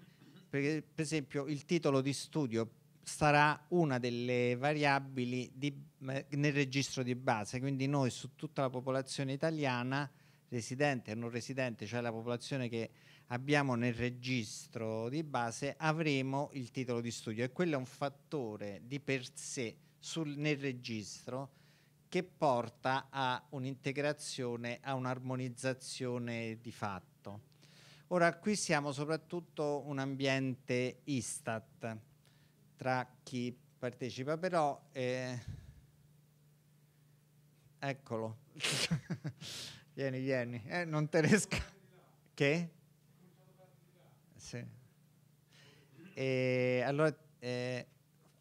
perché per esempio il titolo di studio sarà una delle variabili di, nel registro di base, quindi noi su tutta la popolazione italiana, residente e non residente, cioè la popolazione che abbiamo nel registro di base avremo il titolo di studio e quello è un fattore di per sé sul, nel registro che porta a un'integrazione, a un'armonizzazione di fatto. Ora qui siamo soprattutto un ambiente Istat tra chi partecipa, però eh, eccolo. vieni, vieni, eh, non te ne sca- Che? Sì. E allora eh,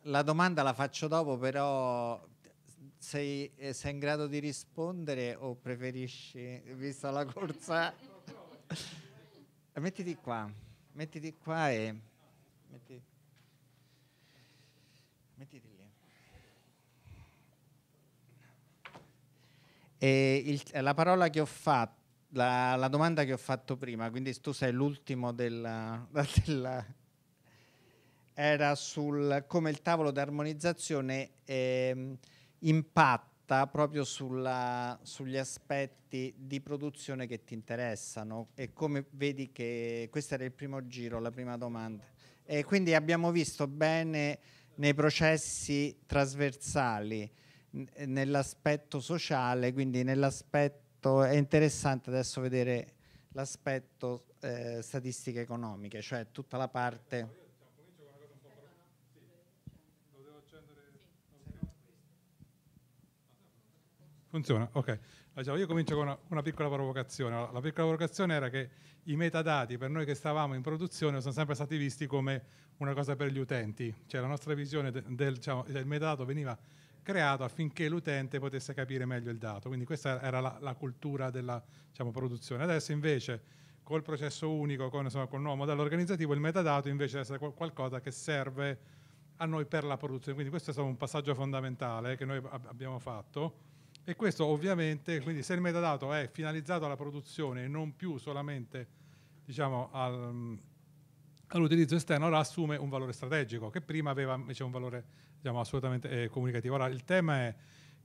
la domanda la faccio dopo, però sei, eh, sei, in grado di rispondere o preferisci, vista la corsa? mettiti qua, mettiti qua e... Metti, mettiti lì. E il, la parola che ho fatto la, la, domanda che ho fatto prima, quindi tu sei l'ultimo della, della era sul come il tavolo d'armonizzazione eh, impatta proprio sulla, sugli aspetti di produzione che ti interessano e come vedi che questo era il primo giro, la prima domanda. E quindi abbiamo visto bene nei processi trasversali, nell'aspetto sociale, quindi nell'aspetto aspetto, è interessante adesso vedere l'aspetto eh, statistiche economiche, cioè tutta la parte... Funziona, ok. Allora, diciamo, io comincio con una, una piccola provocazione. la piccola provocazione era che i metadati per noi che stavamo in produzione sono sempre stati visti come una cosa per gli utenti, cioè la nostra visione del, del, diciamo, del metadato veniva creato affinché l'utente potesse capire meglio il dato. Quindi questa era la, la cultura della diciamo, produzione. Adesso invece col processo unico, con, insomma, col nuovo modello organizzativo, il metadato invece deve essere qualcosa che serve a noi per la produzione. Quindi questo è stato un passaggio fondamentale che noi ab abbiamo fatto. E questo ovviamente, quindi se il metadato è finalizzato alla produzione e non più solamente diciamo, al, all'utilizzo esterno, ora assume un valore strategico, che prima aveva invece un valore diciamo, assolutamente eh, comunicativo. Ora, il tema è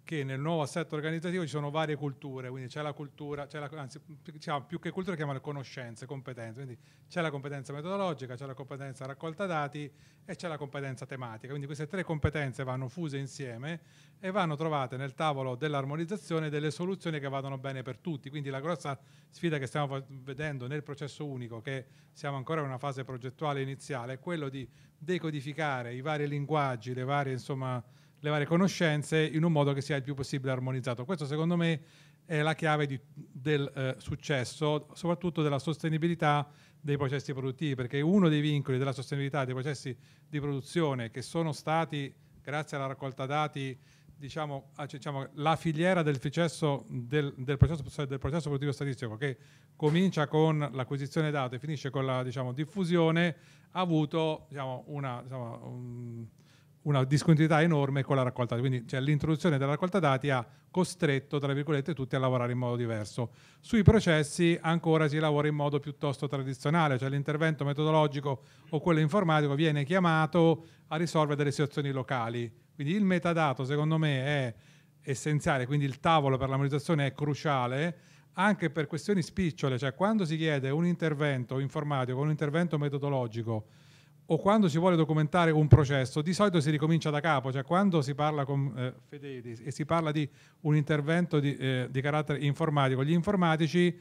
che nel nuovo assetto organizzativo ci sono varie culture, quindi c'è la cultura, c'è la, anzi diciamo, più che cultura chiamano conoscenze, competenze, quindi c'è la competenza metodologica, c'è la competenza raccolta dati e c'è la competenza tematica, quindi queste tre competenze vanno fuse insieme e vanno trovate nel tavolo dell'armonizzazione delle soluzioni che vadano bene per tutti, quindi la grossa sfida che stiamo vedendo nel processo unico, che siamo ancora in una fase progettuale iniziale, è quello di decodificare i vari linguaggi, le varie insomma le varie conoscenze in un modo che sia il più possibile armonizzato. Questo secondo me è la chiave di, del eh, successo, soprattutto della sostenibilità dei processi produttivi, perché uno dei vincoli della sostenibilità dei processi di produzione che sono stati, grazie alla raccolta dati, diciamo, diciamo la filiera del, ficesso, del, del, processo, del processo, produttivo statistico, che comincia con l'acquisizione dati e finisce con la diciamo, diffusione, ha avuto diciamo, una... Diciamo, un, una discontinuità enorme con la raccolta dati. Quindi cioè, l'introduzione della raccolta dati ha costretto, tra virgolette, tutti a lavorare in modo diverso. Sui processi ancora si lavora in modo piuttosto tradizionale, cioè l'intervento metodologico o quello informatico viene chiamato a risolvere delle situazioni locali. Quindi il metadato, secondo me, è essenziale, quindi il tavolo per la monetizzazione è cruciale anche per questioni spicciole, cioè quando si chiede un intervento informatico, un intervento metodologico o quando si vuole documentare un processo, di solito si ricomincia da capo, cioè quando si parla con eh, fedeli e si parla di un intervento di, eh, di carattere informatico, gli informatici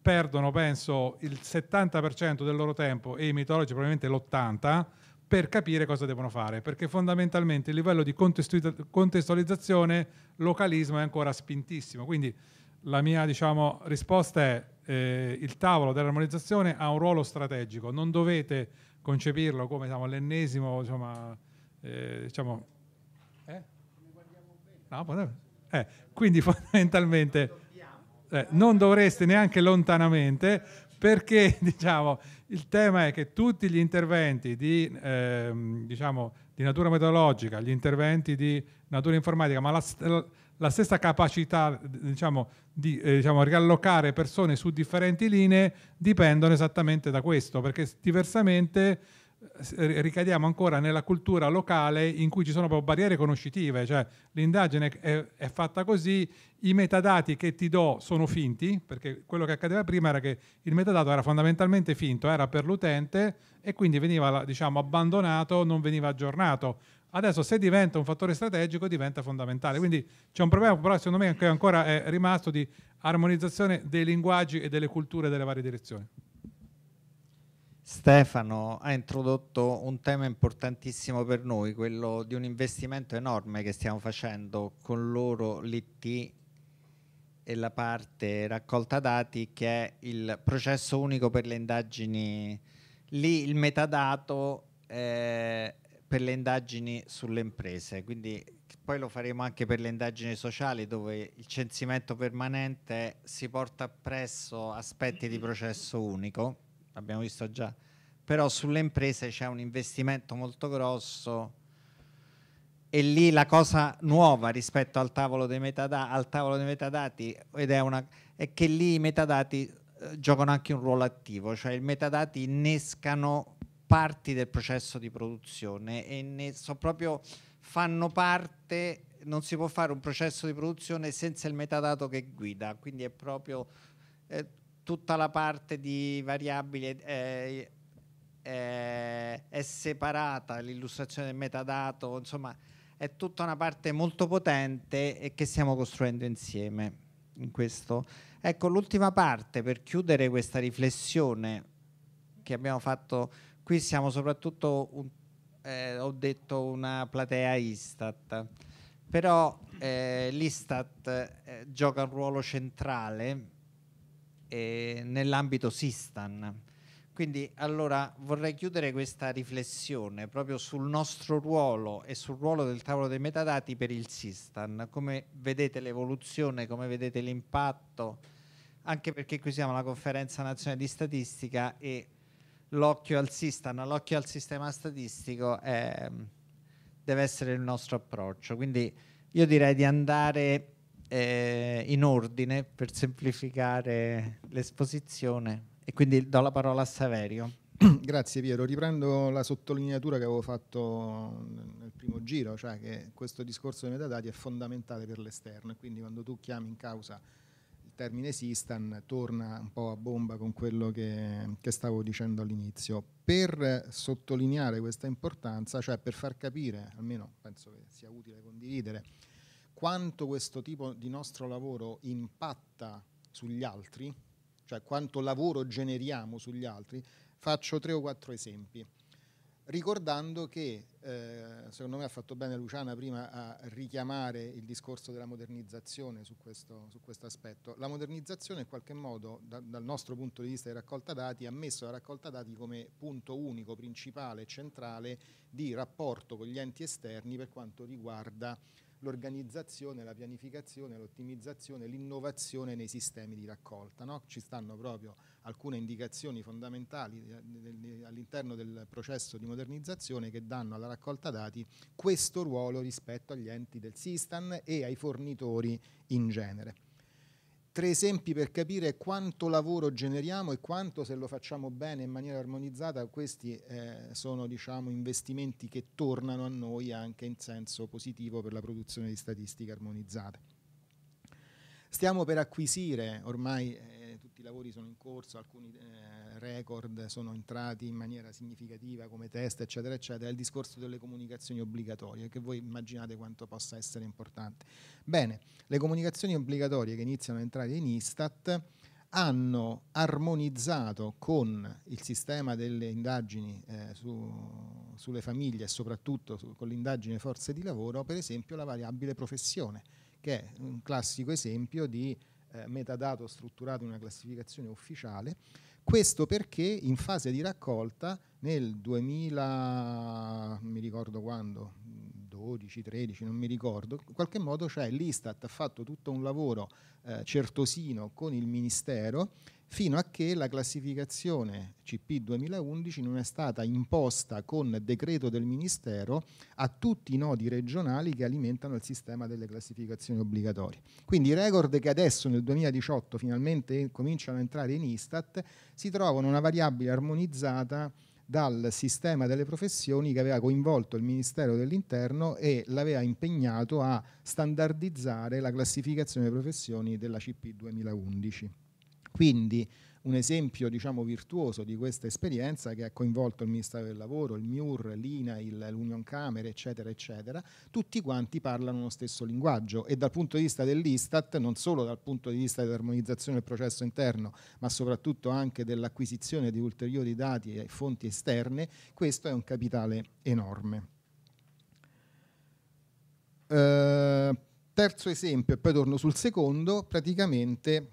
perdono, penso, il 70% del loro tempo e i mitologi probabilmente l'80% per capire cosa devono fare, perché fondamentalmente il livello di contestualizzazione, localismo è ancora spintissimo. Quindi la mia diciamo, risposta è eh, il tavolo dell'armonizzazione ha un ruolo strategico, non dovete concepirlo come diciamo, l'ennesimo, insomma, eh, diciamo... Eh? No, eh, quindi fondamentalmente eh, non dovreste neanche lontanamente perché diciamo, il tema è che tutti gli interventi di, ehm, diciamo, di natura metodologica, gli interventi di natura informatica, ma la, la stessa capacità diciamo, di eh, diciamo, riallocare persone su differenti linee dipendono esattamente da questo, perché diversamente eh, ricadiamo ancora nella cultura locale in cui ci sono proprio barriere conoscitive, cioè l'indagine è, è, fatta così, i metadati che ti do sono finti, perché quello che accadeva prima era che il metadato era fondamentalmente finto, era per l'utente e quindi veniva diciamo, abbandonato, non veniva aggiornato. Adesso se diventa un fattore strategico diventa fondamentale, quindi c'è un problema però secondo me che ancora è rimasto di armonizzazione dei linguaggi e delle culture delle varie direzioni. Stefano ha introdotto un tema importantissimo per noi, quello di un investimento enorme che stiamo facendo con loro l'IT e la parte raccolta dati che è il processo unico per le indagini. Lì il metadato eh, per le indagini sulle imprese, quindi poi lo faremo anche per le indagini sociali dove il censimento permanente si porta appresso aspetti di processo unico, abbiamo visto già, però sulle imprese c'è un investimento molto grosso e lì la cosa nuova rispetto al tavolo dei, metadati, al tavolo dei metadati è, una, è che lì i metadati eh, giocano anche un ruolo attivo, cioè i metadati innescano parti del processo di produzione e ne so proprio fanno parte, non si può fare un processo di produzione senza il metadato che guida, quindi è proprio eh, tutta la parte di variabili eh, eh, è separata, l'illustrazione del metadato, insomma è tutta una parte molto potente e che stiamo costruendo insieme in questo. Ecco, l'ultima parte per chiudere questa riflessione che abbiamo fatto Qui siamo soprattutto, un, eh, ho detto, una platea Istat, però eh, l'Istat eh, gioca un ruolo centrale eh, nell'ambito Sistan. Quindi allora vorrei chiudere questa riflessione proprio sul nostro ruolo e sul ruolo del tavolo dei metadati per il Sistan, come vedete l'evoluzione, come vedete l'impatto, anche perché qui siamo alla conferenza nazionale di statistica e l'occhio al sistema, l'occhio al sistema statistico è, mm, deve essere il nostro approccio. Quindi io direi di andare eh, in ordine per semplificare l'esposizione e quindi do la parola a Saverio. Grazie Piero, riprendo la sottolineatura che avevo fatto nel primo giro, cioè che questo discorso dei metadati è fondamentale per l'esterno e quindi quando tu chiami in causa termine Sistan torna un po' a bomba con quello che, che stavo dicendo all'inizio. Per sottolineare questa importanza, cioè per far capire, almeno penso che sia utile condividere, quanto questo tipo di nostro lavoro impatta sugli altri, cioè quanto lavoro generiamo sugli altri, faccio tre o quattro esempi ricordando che, eh, secondo me ha fatto bene Luciana prima a richiamare il discorso della modernizzazione su questo, su questo aspetto, la modernizzazione in qualche modo da, dal nostro punto di vista di raccolta dati ha messo la raccolta dati come punto unico, principale e centrale di rapporto con gli enti esterni per quanto riguarda l'organizzazione, la pianificazione, l'ottimizzazione, l'innovazione nei sistemi di raccolta. No? Ci stanno proprio alcune indicazioni fondamentali eh, all'interno del processo di modernizzazione che danno alla raccolta dati questo ruolo rispetto agli enti del Sistan e ai fornitori in genere. Tre esempi per capire quanto lavoro generiamo e quanto se lo facciamo bene in maniera armonizzata questi eh, sono diciamo, investimenti che tornano a noi anche in senso positivo per la produzione di statistiche armonizzate. Stiamo per acquisire ormai eh, lavori sono in corso, alcuni eh, record sono entrati in maniera significativa come test, eccetera, eccetera, è il discorso delle comunicazioni obbligatorie, che voi immaginate quanto possa essere importante. Bene, le comunicazioni obbligatorie che iniziano a entrare in Istat hanno armonizzato con il sistema delle indagini eh, su, sulle famiglie e soprattutto su, con l'indagine forze di lavoro, per esempio la variabile professione, che è un classico esempio di eh, metadato strutturato in una classificazione ufficiale. Questo perché in fase di raccolta nel 2000, non mi ricordo quando, 12, 13, non mi ricordo, in qualche modo cioè l'Istat ha fatto tutto un lavoro eh, certosino con il Ministero fino a che la classificazione CP 2011 non è stata imposta con decreto del Ministero a tutti i nodi regionali che alimentano il sistema delle classificazioni obbligatorie. Quindi i record che adesso nel 2018 finalmente cominciano a entrare in Istat si trovano una variabile armonizzata dal sistema delle professioni che aveva coinvolto il Ministero dell'Interno e l'aveva impegnato a standardizzare la classificazione delle professioni della CP 2011. Quindi un esempio diciamo, virtuoso di questa esperienza che ha coinvolto il Ministero del Lavoro, il MIUR, l'INAIL, l'Union Camere, eccetera, eccetera, tutti quanti parlano lo stesso linguaggio e dal punto di vista dell'Istat, non solo dal punto di vista dell'armonizzazione del processo interno, ma soprattutto anche dell'acquisizione di ulteriori dati e fonti esterne, questo è un capitale enorme. Eh, terzo esempio, e poi torno sul secondo, praticamente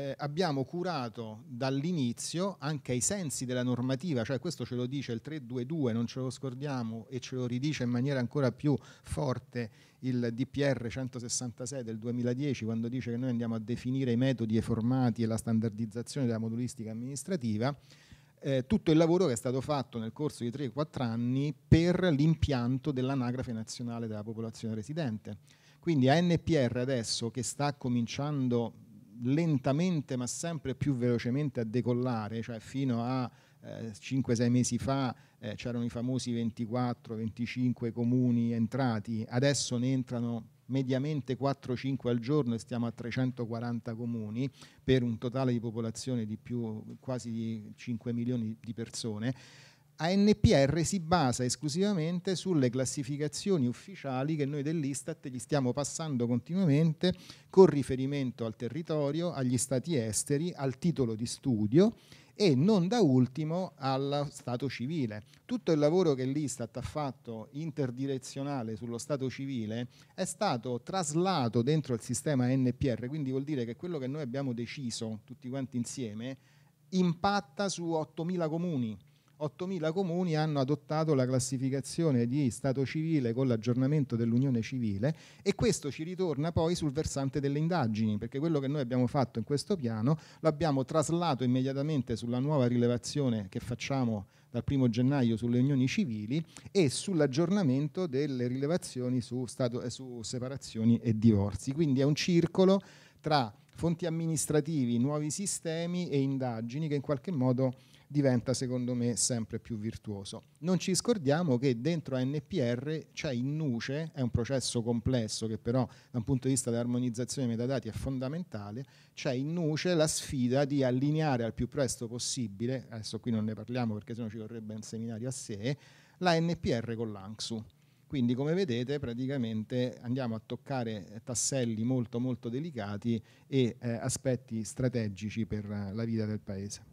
eh, abbiamo curato dall'inizio, anche ai sensi della normativa, cioè questo ce lo dice il 322, non ce lo scordiamo e ce lo ridice in maniera ancora più forte il DPR 166 del 2010 quando dice che noi andiamo a definire i metodi e i formati e la standardizzazione della modulistica amministrativa, eh, tutto il lavoro che è stato fatto nel corso di 3-4 anni per l'impianto dell'anagrafe nazionale della popolazione residente. Quindi ANPR adesso che sta cominciando lentamente ma sempre più velocemente a decollare, cioè fino a eh, 5-6 mesi fa eh, c'erano i famosi 24-25 comuni entrati, adesso ne entrano mediamente 4-5 al giorno e stiamo a 340 comuni per un totale di popolazione di più, quasi 5 milioni di persone. ANPR si basa esclusivamente sulle classificazioni ufficiali che noi dell'Istat gli stiamo passando continuamente con riferimento al territorio, agli stati esteri, al titolo di studio e non da ultimo allo Stato civile. Tutto il lavoro che l'Istat ha fatto interdirezionale sullo Stato civile è stato traslato dentro il sistema NPR, quindi vuol dire che quello che noi abbiamo deciso tutti quanti insieme impatta su 8.000 comuni 8.000 comuni hanno adottato la classificazione di Stato civile con l'aggiornamento dell'Unione civile e questo ci ritorna poi sul versante delle indagini, perché quello che noi abbiamo fatto in questo piano l'abbiamo traslato immediatamente sulla nuova rilevazione che facciamo dal 1 gennaio sulle unioni civili e sull'aggiornamento delle rilevazioni su, stato, su separazioni e divorzi. Quindi è un circolo tra fonti amministrativi, nuovi sistemi e indagini che in qualche modo diventa secondo me sempre più virtuoso. Non ci scordiamo che dentro ANPR c'è in nuce, è un processo complesso che però da un punto di vista dell'armonizzazione dei metadati è fondamentale, c'è in nuce la sfida di allineare al più presto possibile, adesso qui non ne parliamo perché sennò ci vorrebbe un seminario a sé, la NPR con l'ANXU. Quindi come vedete praticamente andiamo a toccare tasselli molto molto delicati e eh, aspetti strategici per eh, la vita del Paese.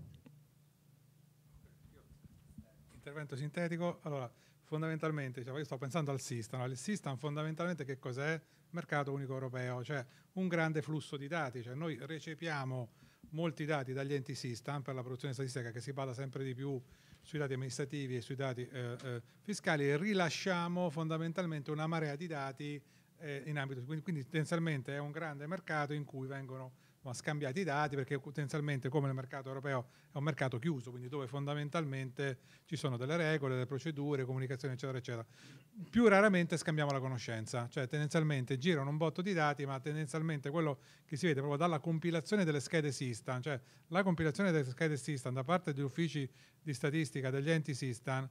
Intervento sintetico. Allora, fondamentalmente, diciamo, io sto pensando al SISTAN. Il SISTAN fondamentalmente che cos'è? Mercato unico europeo, cioè un grande flusso di dati. Cioè noi recepiamo molti dati dagli enti SISTAN per la produzione statistica che si basa sempre di più sui dati amministrativi e sui dati eh, eh, fiscali e rilasciamo fondamentalmente una marea di dati eh, in ambito. Quindi, quindi tendenzialmente è un grande mercato in cui vengono insomma, scambiati i dati perché potenzialmente come il mercato europeo è un mercato chiuso, quindi dove fondamentalmente ci sono delle regole, delle procedure, comunicazioni eccetera eccetera. Più raramente scambiamo la conoscenza, cioè tendenzialmente girano un botto di dati ma tendenzialmente quello che si vede proprio dalla compilazione delle schede SISTAN, cioè la compilazione delle schede SISTAN da parte degli uffici di statistica degli enti SISTAN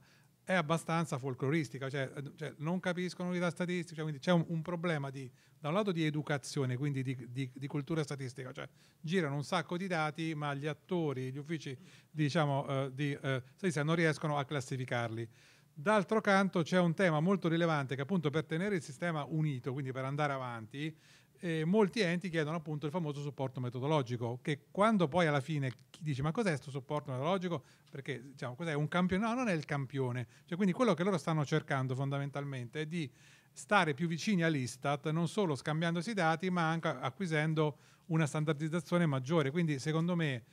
è abbastanza folcloristica, cioè, eh, cioè non capiscono l'unità statistica, cioè, quindi c'è un, un, problema di, da un lato di educazione, quindi di, di, di, cultura statistica, cioè girano un sacco di dati, ma gli attori, gli uffici diciamo, eh, di eh, statistica non riescono a classificarli. D'altro canto c'è un tema molto rilevante che appunto per tenere il sistema unito, quindi per andare avanti, eh, molti enti chiedono appunto il famoso supporto metodologico, che quando poi alla fine chi dice ma cos'è questo supporto metodologico? Perché diciamo cos'è un campione? No, non è il campione. Cioè, quindi quello che loro stanno cercando fondamentalmente è di stare più vicini all'Istat, non solo scambiandosi i dati, ma anche acquisendo una standardizzazione maggiore. Quindi secondo me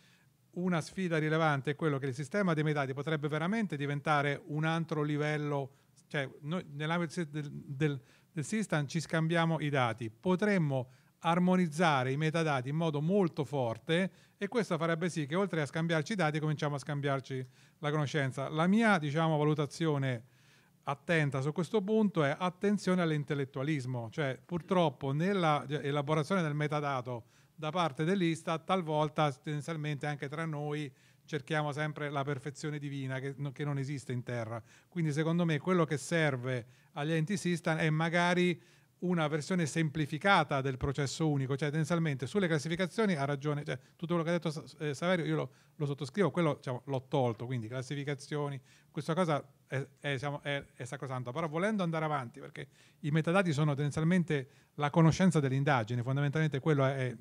una sfida rilevante è quello che il sistema dei metadati potrebbe veramente diventare un altro livello, cioè noi, nell'ambito del, del del Sistan ci scambiamo i dati. Potremmo armonizzare i metadati in modo molto forte e questo farebbe sì che oltre a scambiarci i dati cominciamo a scambiarci la conoscenza. La mia diciamo, valutazione attenta su questo punto è attenzione all'intellettualismo, cioè purtroppo nella elaborazione del metadato da parte dell'Istat talvolta tendenzialmente anche tra noi cerchiamo sempre la perfezione divina che, che, non esiste in terra. Quindi secondo me quello che serve agli enti SISTAN è magari una versione semplificata del processo unico, cioè tendenzialmente sulle classificazioni ha ragione, cioè, tutto quello che ha detto eh, Saverio io lo, lo sottoscrivo, quello diciamo, l'ho tolto, quindi classificazioni, questa cosa è, è, diciamo, è, è, sacrosanta, però volendo andare avanti, perché i metadati sono tendenzialmente la conoscenza dell'indagine, fondamentalmente quello è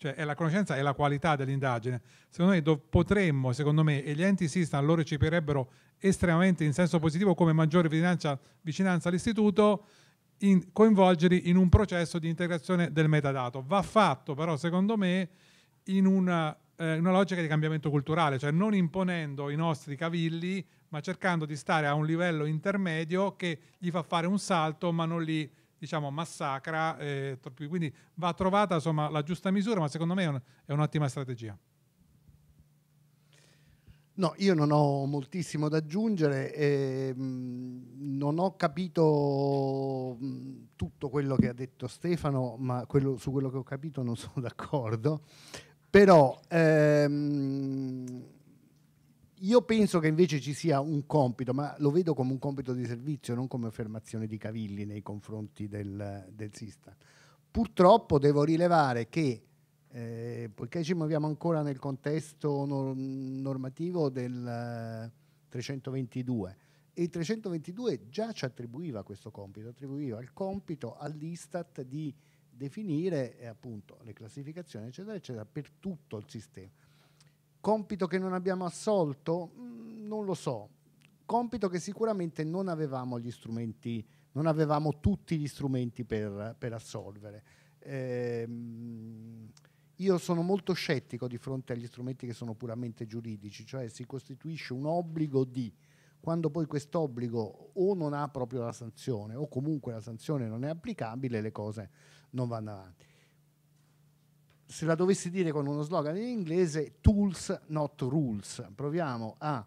cioè è la conoscenza e la qualità dell'indagine. Secondo noi potremmo, secondo me, e gli enti SISTAN lo recepirebbero estremamente in senso positivo come maggiore vicinanza, vicinanza all'istituto, in, coinvolgerli in un processo di integrazione del metadato. Va fatto però, secondo me, in una, eh, una logica di cambiamento culturale, cioè non imponendo i nostri cavilli, ma cercando di stare a un livello intermedio che gli fa fare un salto, ma non li diciamo, massacra, eh, quindi va trovata insomma, la giusta misura, ma secondo me è, un, è un'ottima strategia. No, io non ho moltissimo da aggiungere, eh, non ho capito tutto quello che ha detto Stefano, ma quello, su quello che ho capito non sono d'accordo, però ehm, io penso che invece ci sia un compito, ma lo vedo come un compito di servizio, non come affermazione di cavilli nei confronti del, del sistema. Purtroppo devo rilevare che, eh, poiché ci muoviamo ancora nel contesto normativo del 322, eh, e il 322 già ci attribuiva questo compito, attribuiva il compito all'Istat di definire eh, appunto le classificazioni, eccetera, eccetera, per tutto il sistema Compito che non abbiamo assolto? Mm, non lo so. Compito che sicuramente non avevamo gli strumenti, non avevamo tutti gli strumenti per, per assolvere. Eh, io sono molto scettico di fronte agli strumenti che sono puramente giuridici, cioè si costituisce un obbligo di, quando poi quest'obbligo o non ha proprio la sanzione o comunque la sanzione non è applicabile, le cose non vanno avanti se la dovessi dire con uno slogan in inglese, tools not rules. Proviamo a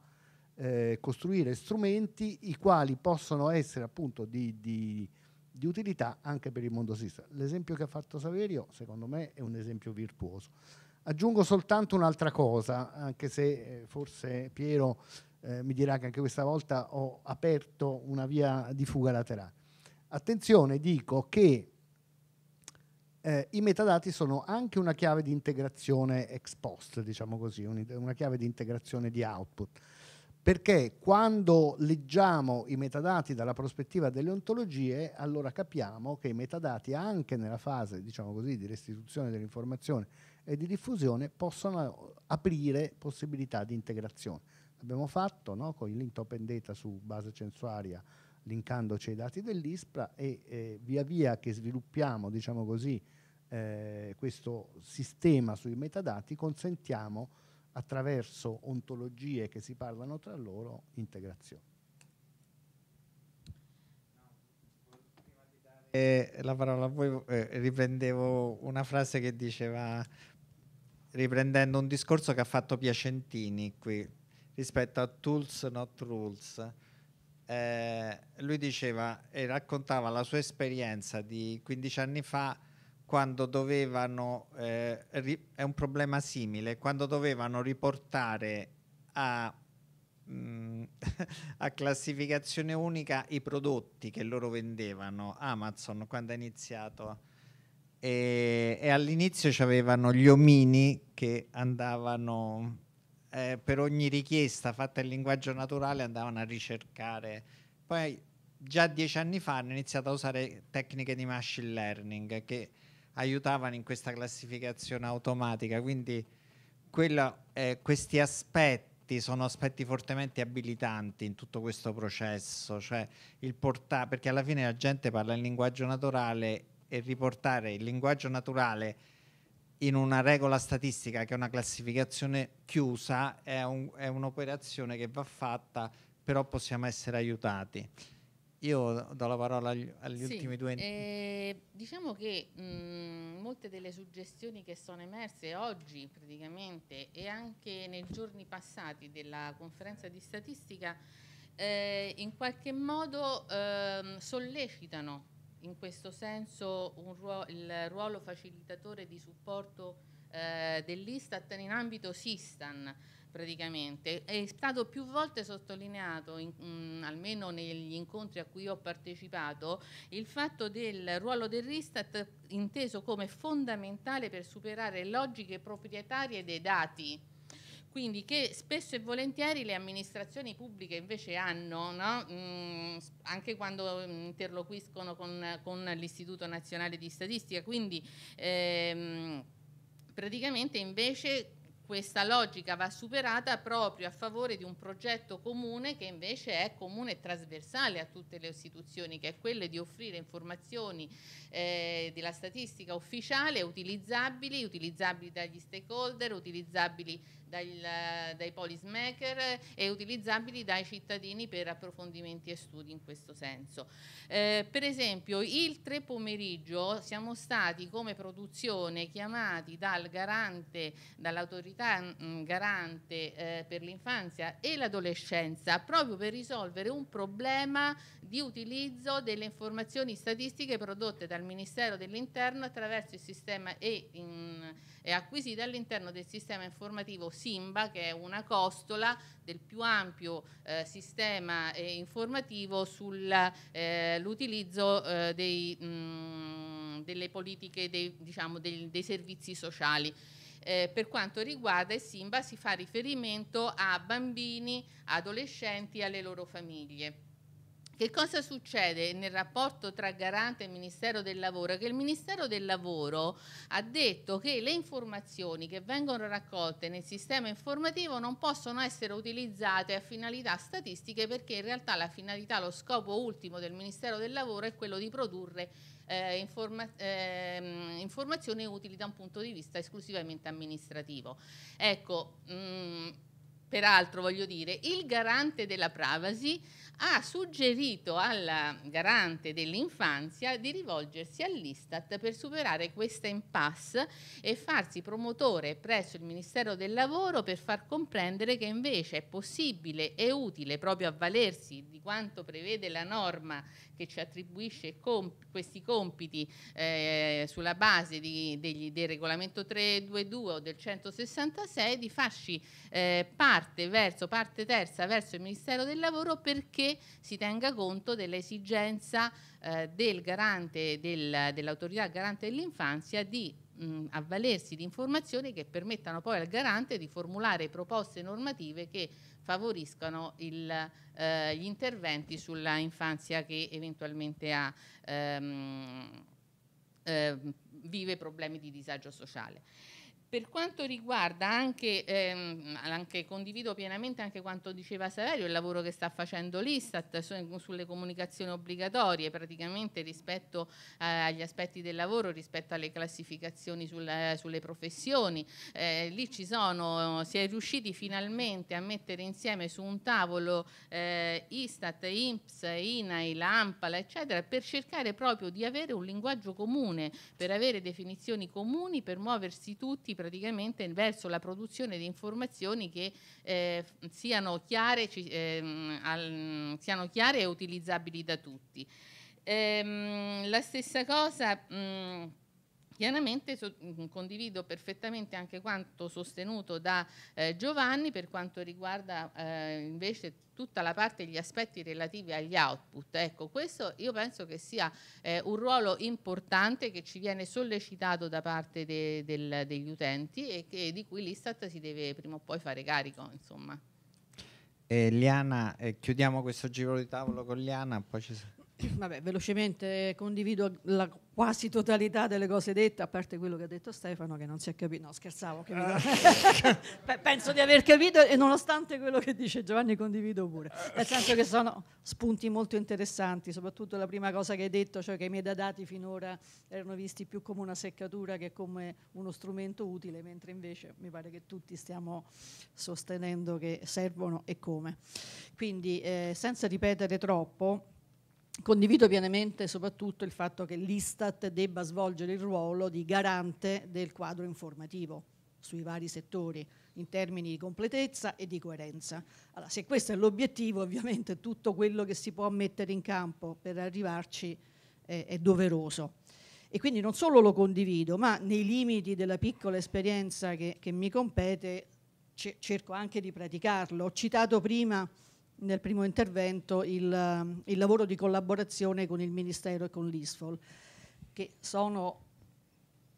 eh, costruire strumenti i quali possono essere appunto di, di, di utilità anche per il mondo sistema. L'esempio che ha fatto Saverio, secondo me, è un esempio virtuoso. Aggiungo soltanto un'altra cosa, anche se eh, forse Piero eh, mi dirà che anche questa volta ho aperto una via di fuga laterale. Attenzione, dico che eh, i metadati sono anche una chiave di integrazione ex post, diciamo così, una chiave di integrazione di output. Perché quando leggiamo i metadati dalla prospettiva delle ontologie, allora capiamo che i metadati, anche nella fase diciamo così, di restituzione dell'informazione e di diffusione, possono aprire possibilità di integrazione. L'abbiamo fatto no? con il Linked open data su base censuaria linkandoci ai dati dell'ISPRA e eh, via via che sviluppiamo diciamo così, eh, questo sistema sui metadati consentiamo attraverso ontologie che si parlano tra loro integrazione. Eh, la parola a voi, eh, riprendevo una frase che diceva, riprendendo un discorso che ha fatto Piacentini qui, rispetto a tools not rules, eh, lui diceva e raccontava la sua esperienza di 15 anni fa quando dovevano, eh, ri- è un problema simile, quando dovevano riportare a, mh, mm, a, classificazione unica i prodotti che loro vendevano, Amazon quando ha iniziato. E, e all'inizio c'avevano gli omini che andavano eh, per ogni richiesta fatta in linguaggio naturale andavano a ricercare. Poi già dieci anni fa hanno iniziato a usare tecniche di machine learning che aiutavano in questa classificazione automatica, quindi quella, eh, questi aspetti sono aspetti fortemente abilitanti in tutto questo processo, cioè il portare, perché alla fine la gente parla il linguaggio naturale e riportare il linguaggio naturale in una regola statistica che è una classificazione chiusa, è, un, è un'operazione che va fatta, però possiamo essere aiutati. Io do la parola agli, agli sì, ultimi due. Eh, diciamo che mh, mm, molte delle suggestioni che sono emerse oggi praticamente e anche nei giorni passati della conferenza di statistica eh, in qualche modo eh, sollecitano in questo senso ruolo, il ruolo facilitatore di supporto eh, dell'Istat in ambito Sistan praticamente. È stato più volte sottolineato, in, mh, mm, almeno negli incontri a cui ho partecipato, il fatto del ruolo dell'Istat inteso come fondamentale per superare logiche proprietarie dei dati quindi che spesso e volentieri le amministrazioni pubbliche invece hanno, no? mm, anche quando mm, interloquiscono con, con l'Istituto Nazionale di Statistica, quindi ehm, praticamente invece questa logica va superata proprio a favore di un progetto comune che invece è comune e trasversale a tutte le istituzioni, che è quello di offrire informazioni eh, della statistica ufficiale utilizzabili, utilizzabili dagli stakeholder, utilizzabili dal, dai policymaker e utilizzabili dai cittadini per approfondimenti e studi in questo senso. Eh, per esempio il 3 pomeriggio siamo stati come produzione chiamati dal garante, dall'autorità mm, garante eh, per l'infanzia e l'adolescenza proprio per risolvere un problema di utilizzo delle informazioni statistiche prodotte dal Ministero dell'Interno attraverso il sistema e in, è acquisita all'interno del sistema informativo SIMBA che è una costola del più ampio eh, sistema eh, informativo sull'utilizzo eh, eh, mm, delle politiche dei, diciamo, dei, dei servizi sociali. Eh, per quanto riguarda il Simba si fa riferimento a bambini, adolescenti e alle loro famiglie. Che cosa succede nel rapporto tra Garante e Ministero del Lavoro? Che il Ministero del Lavoro ha detto che le informazioni che vengono raccolte nel sistema informativo non possono essere utilizzate a finalità statistiche perché in realtà la finalità, lo scopo ultimo del Ministero del Lavoro è quello di produrre eh, informa eh, informazioni utili da un punto di vista esclusivamente amministrativo. Ecco, mh, mm, peraltro voglio dire, il garante della privacy ha suggerito alla garante dell'infanzia di rivolgersi all'Istat per superare questa impasse e farsi promotore presso il Ministero del Lavoro per far comprendere che invece è possibile e utile proprio avvalersi di quanto prevede la norma che ci attribuisce comp questi compiti eh, sulla base di, degli, del regolamento 322 o del 166 di farci eh, parte verso parte terza verso il Ministero del Lavoro perché si tenga conto dell'esigenza eh, del garante, del, dell'autorità garante dell'infanzia di mh, avvalersi di informazioni che permettano poi al garante di formulare proposte normative che favoriscano il, eh, gli interventi sulla infanzia che eventualmente ha, ehm, eh, vive problemi di disagio sociale. Per quanto riguarda anche, ehm, anche, condivido pienamente anche quanto diceva Saverio, il lavoro che sta facendo l'Istat su, sulle comunicazioni obbligatorie praticamente rispetto eh, agli aspetti del lavoro, rispetto alle classificazioni sul, eh, sulle professioni. Eh, lì ci sono, si è riusciti finalmente a mettere insieme su un tavolo eh, Istat, INPS, INAI, l'AMPALA, eccetera, per cercare proprio di avere un linguaggio comune, per avere definizioni comuni, per muoversi tutti, per praticamente verso la produzione di informazioni che eh, siano, chiare, ci, ehm, al, siano chiare e utilizzabili da tutti. Ehm, la stessa cosa... Mh, mm, Chiaramente so, condivido perfettamente anche quanto sostenuto da eh, Giovanni per quanto riguarda eh, invece tutta la parte degli aspetti relativi agli output. Ecco, questo io penso che sia eh, un ruolo importante che ci viene sollecitato da parte de, del, degli utenti e che, di cui l'Istat si deve prima o poi fare carico. Insomma. Liana, eh, chiudiamo questo giro di tavolo con Liana, poi ci... Vabbè, velocemente condivido la quasi totalità delle cose dette, a parte quello che ha detto Stefano, che non si è capito. No, scherzavo, ah. penso di aver capito e nonostante quello che dice Giovanni condivido pure. Nel senso che sono spunti molto interessanti, soprattutto la prima cosa che hai detto, cioè che i metadati finora erano visti più come una seccatura che come uno strumento utile, mentre invece mi pare che tutti stiamo sostenendo che servono e come. Quindi eh, senza ripetere troppo, Condivido pienamente soprattutto il fatto che l'Istat debba svolgere il ruolo di garante del quadro informativo sui vari settori in termini di completezza e di coerenza. Allora, se questo è l'obiettivo, ovviamente tutto quello che si può mettere in campo per arrivarci eh, è doveroso. E quindi non solo lo condivido, ma nei limiti della piccola esperienza che, che mi compete cerco anche di praticarlo. Ho citato prima nel primo intervento il, ehm, il, lavoro di collaborazione con il Ministero e con l'ISFOL, che sono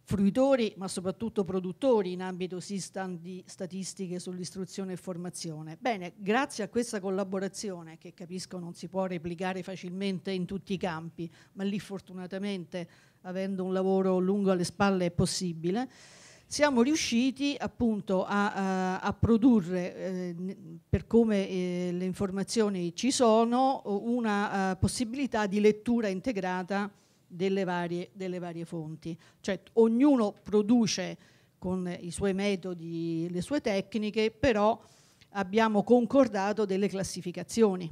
fruitori ma soprattutto produttori in ambito SISTAN di statistiche sull'istruzione e formazione. Bene, grazie a questa collaborazione, che capisco non si può replicare facilmente in tutti i campi, ma lì fortunatamente avendo un lavoro lungo alle spalle è possibile, siamo riusciti appunto a, a, a produrre, eh, per come eh, le informazioni ci sono, una uh, possibilità di lettura integrata delle varie, delle varie, fonti. Cioè ognuno produce con i suoi metodi, le sue tecniche, però abbiamo concordato delle classificazioni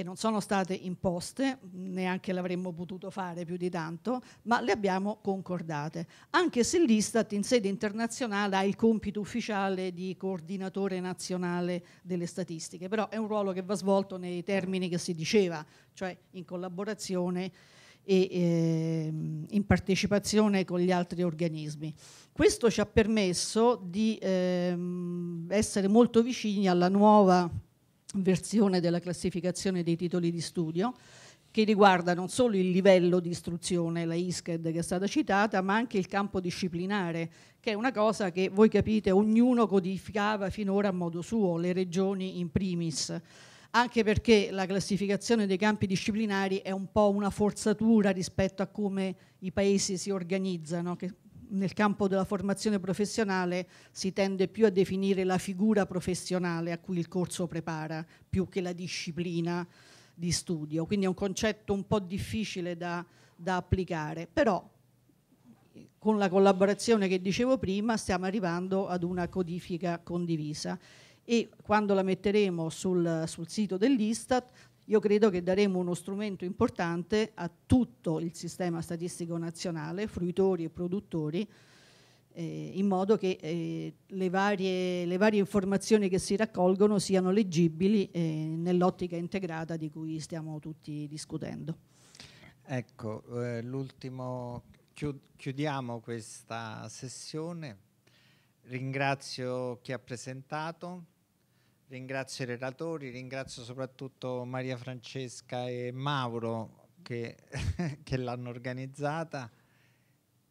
che non sono state imposte, neanche l'avremmo potuto fare più di tanto, ma le abbiamo concordate, anche se l'Istat in sede internazionale ha il compito ufficiale di coordinatore nazionale delle statistiche, però è un ruolo che va svolto nei termini che si diceva, cioè in collaborazione e eh, in partecipazione con gli altri organismi. Questo ci ha permesso di ehm, essere molto vicini alla nuova versione della classificazione dei titoli di studio che riguarda non solo il livello di istruzione, la ISCED che è stata citata, ma anche il campo disciplinare, che è una cosa che voi capite ognuno codificava finora a modo suo, le regioni in primis, anche perché la classificazione dei campi disciplinari è un po' una forzatura rispetto a come i paesi si organizzano, che nel campo della formazione professionale si tende più a definire la figura professionale a cui il corso prepara, più che la disciplina di studio. Quindi è un concetto un po' difficile da, da applicare, però con la collaborazione che dicevo prima stiamo arrivando ad una codifica condivisa e quando la metteremo sul, sul sito dell'Istat io credo che daremo uno strumento importante a tutto il sistema statistico nazionale, fruitori e produttori, eh, in modo che eh, le, varie, le, varie, informazioni che si raccolgono siano leggibili eh, nell'ottica integrata di cui stiamo tutti discutendo. Ecco, eh, l'ultimo, chiudiamo questa sessione. Ringrazio chi ha presentato. Ringrazio i relatori, ringrazio soprattutto Maria Francesca e Mauro che, che l'hanno organizzata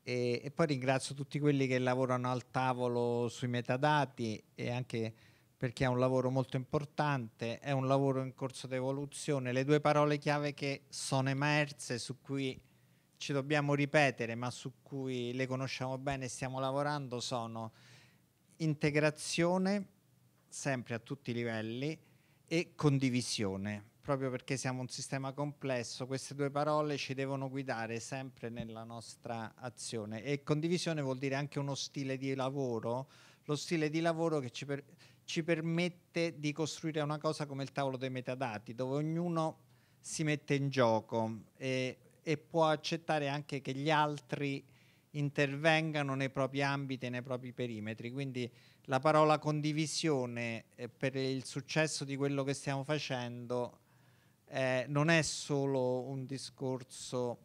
e, e, poi ringrazio tutti quelli che lavorano al tavolo sui metadati e anche perché è un lavoro molto importante, è un lavoro in corso di evoluzione. Le due parole chiave che sono emerse, su cui ci dobbiamo ripetere, ma su cui le conosciamo bene e stiamo lavorando, sono integrazione sempre a tutti i livelli e condivisione, proprio perché siamo un sistema complesso, queste due parole ci devono guidare sempre nella nostra azione e condivisione vuol dire anche uno stile di lavoro, lo stile di lavoro che ci, per, ci permette di costruire una cosa come il tavolo dei metadati, dove ognuno si mette in gioco e, e può accettare anche che gli altri intervengano nei propri ambiti, nei propri perimetri. Quindi la parola condivisione eh, per il successo di quello che stiamo facendo eh, non è solo un discorso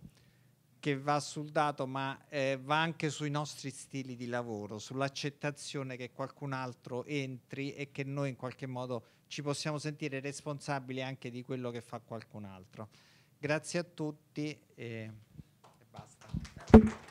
che va sul dato, ma eh, va anche sui nostri stili di lavoro, sull'accettazione che qualcun altro entri e che noi in qualche modo ci possiamo sentire responsabili anche di quello che fa qualcun altro. Grazie a tutti e, e basta.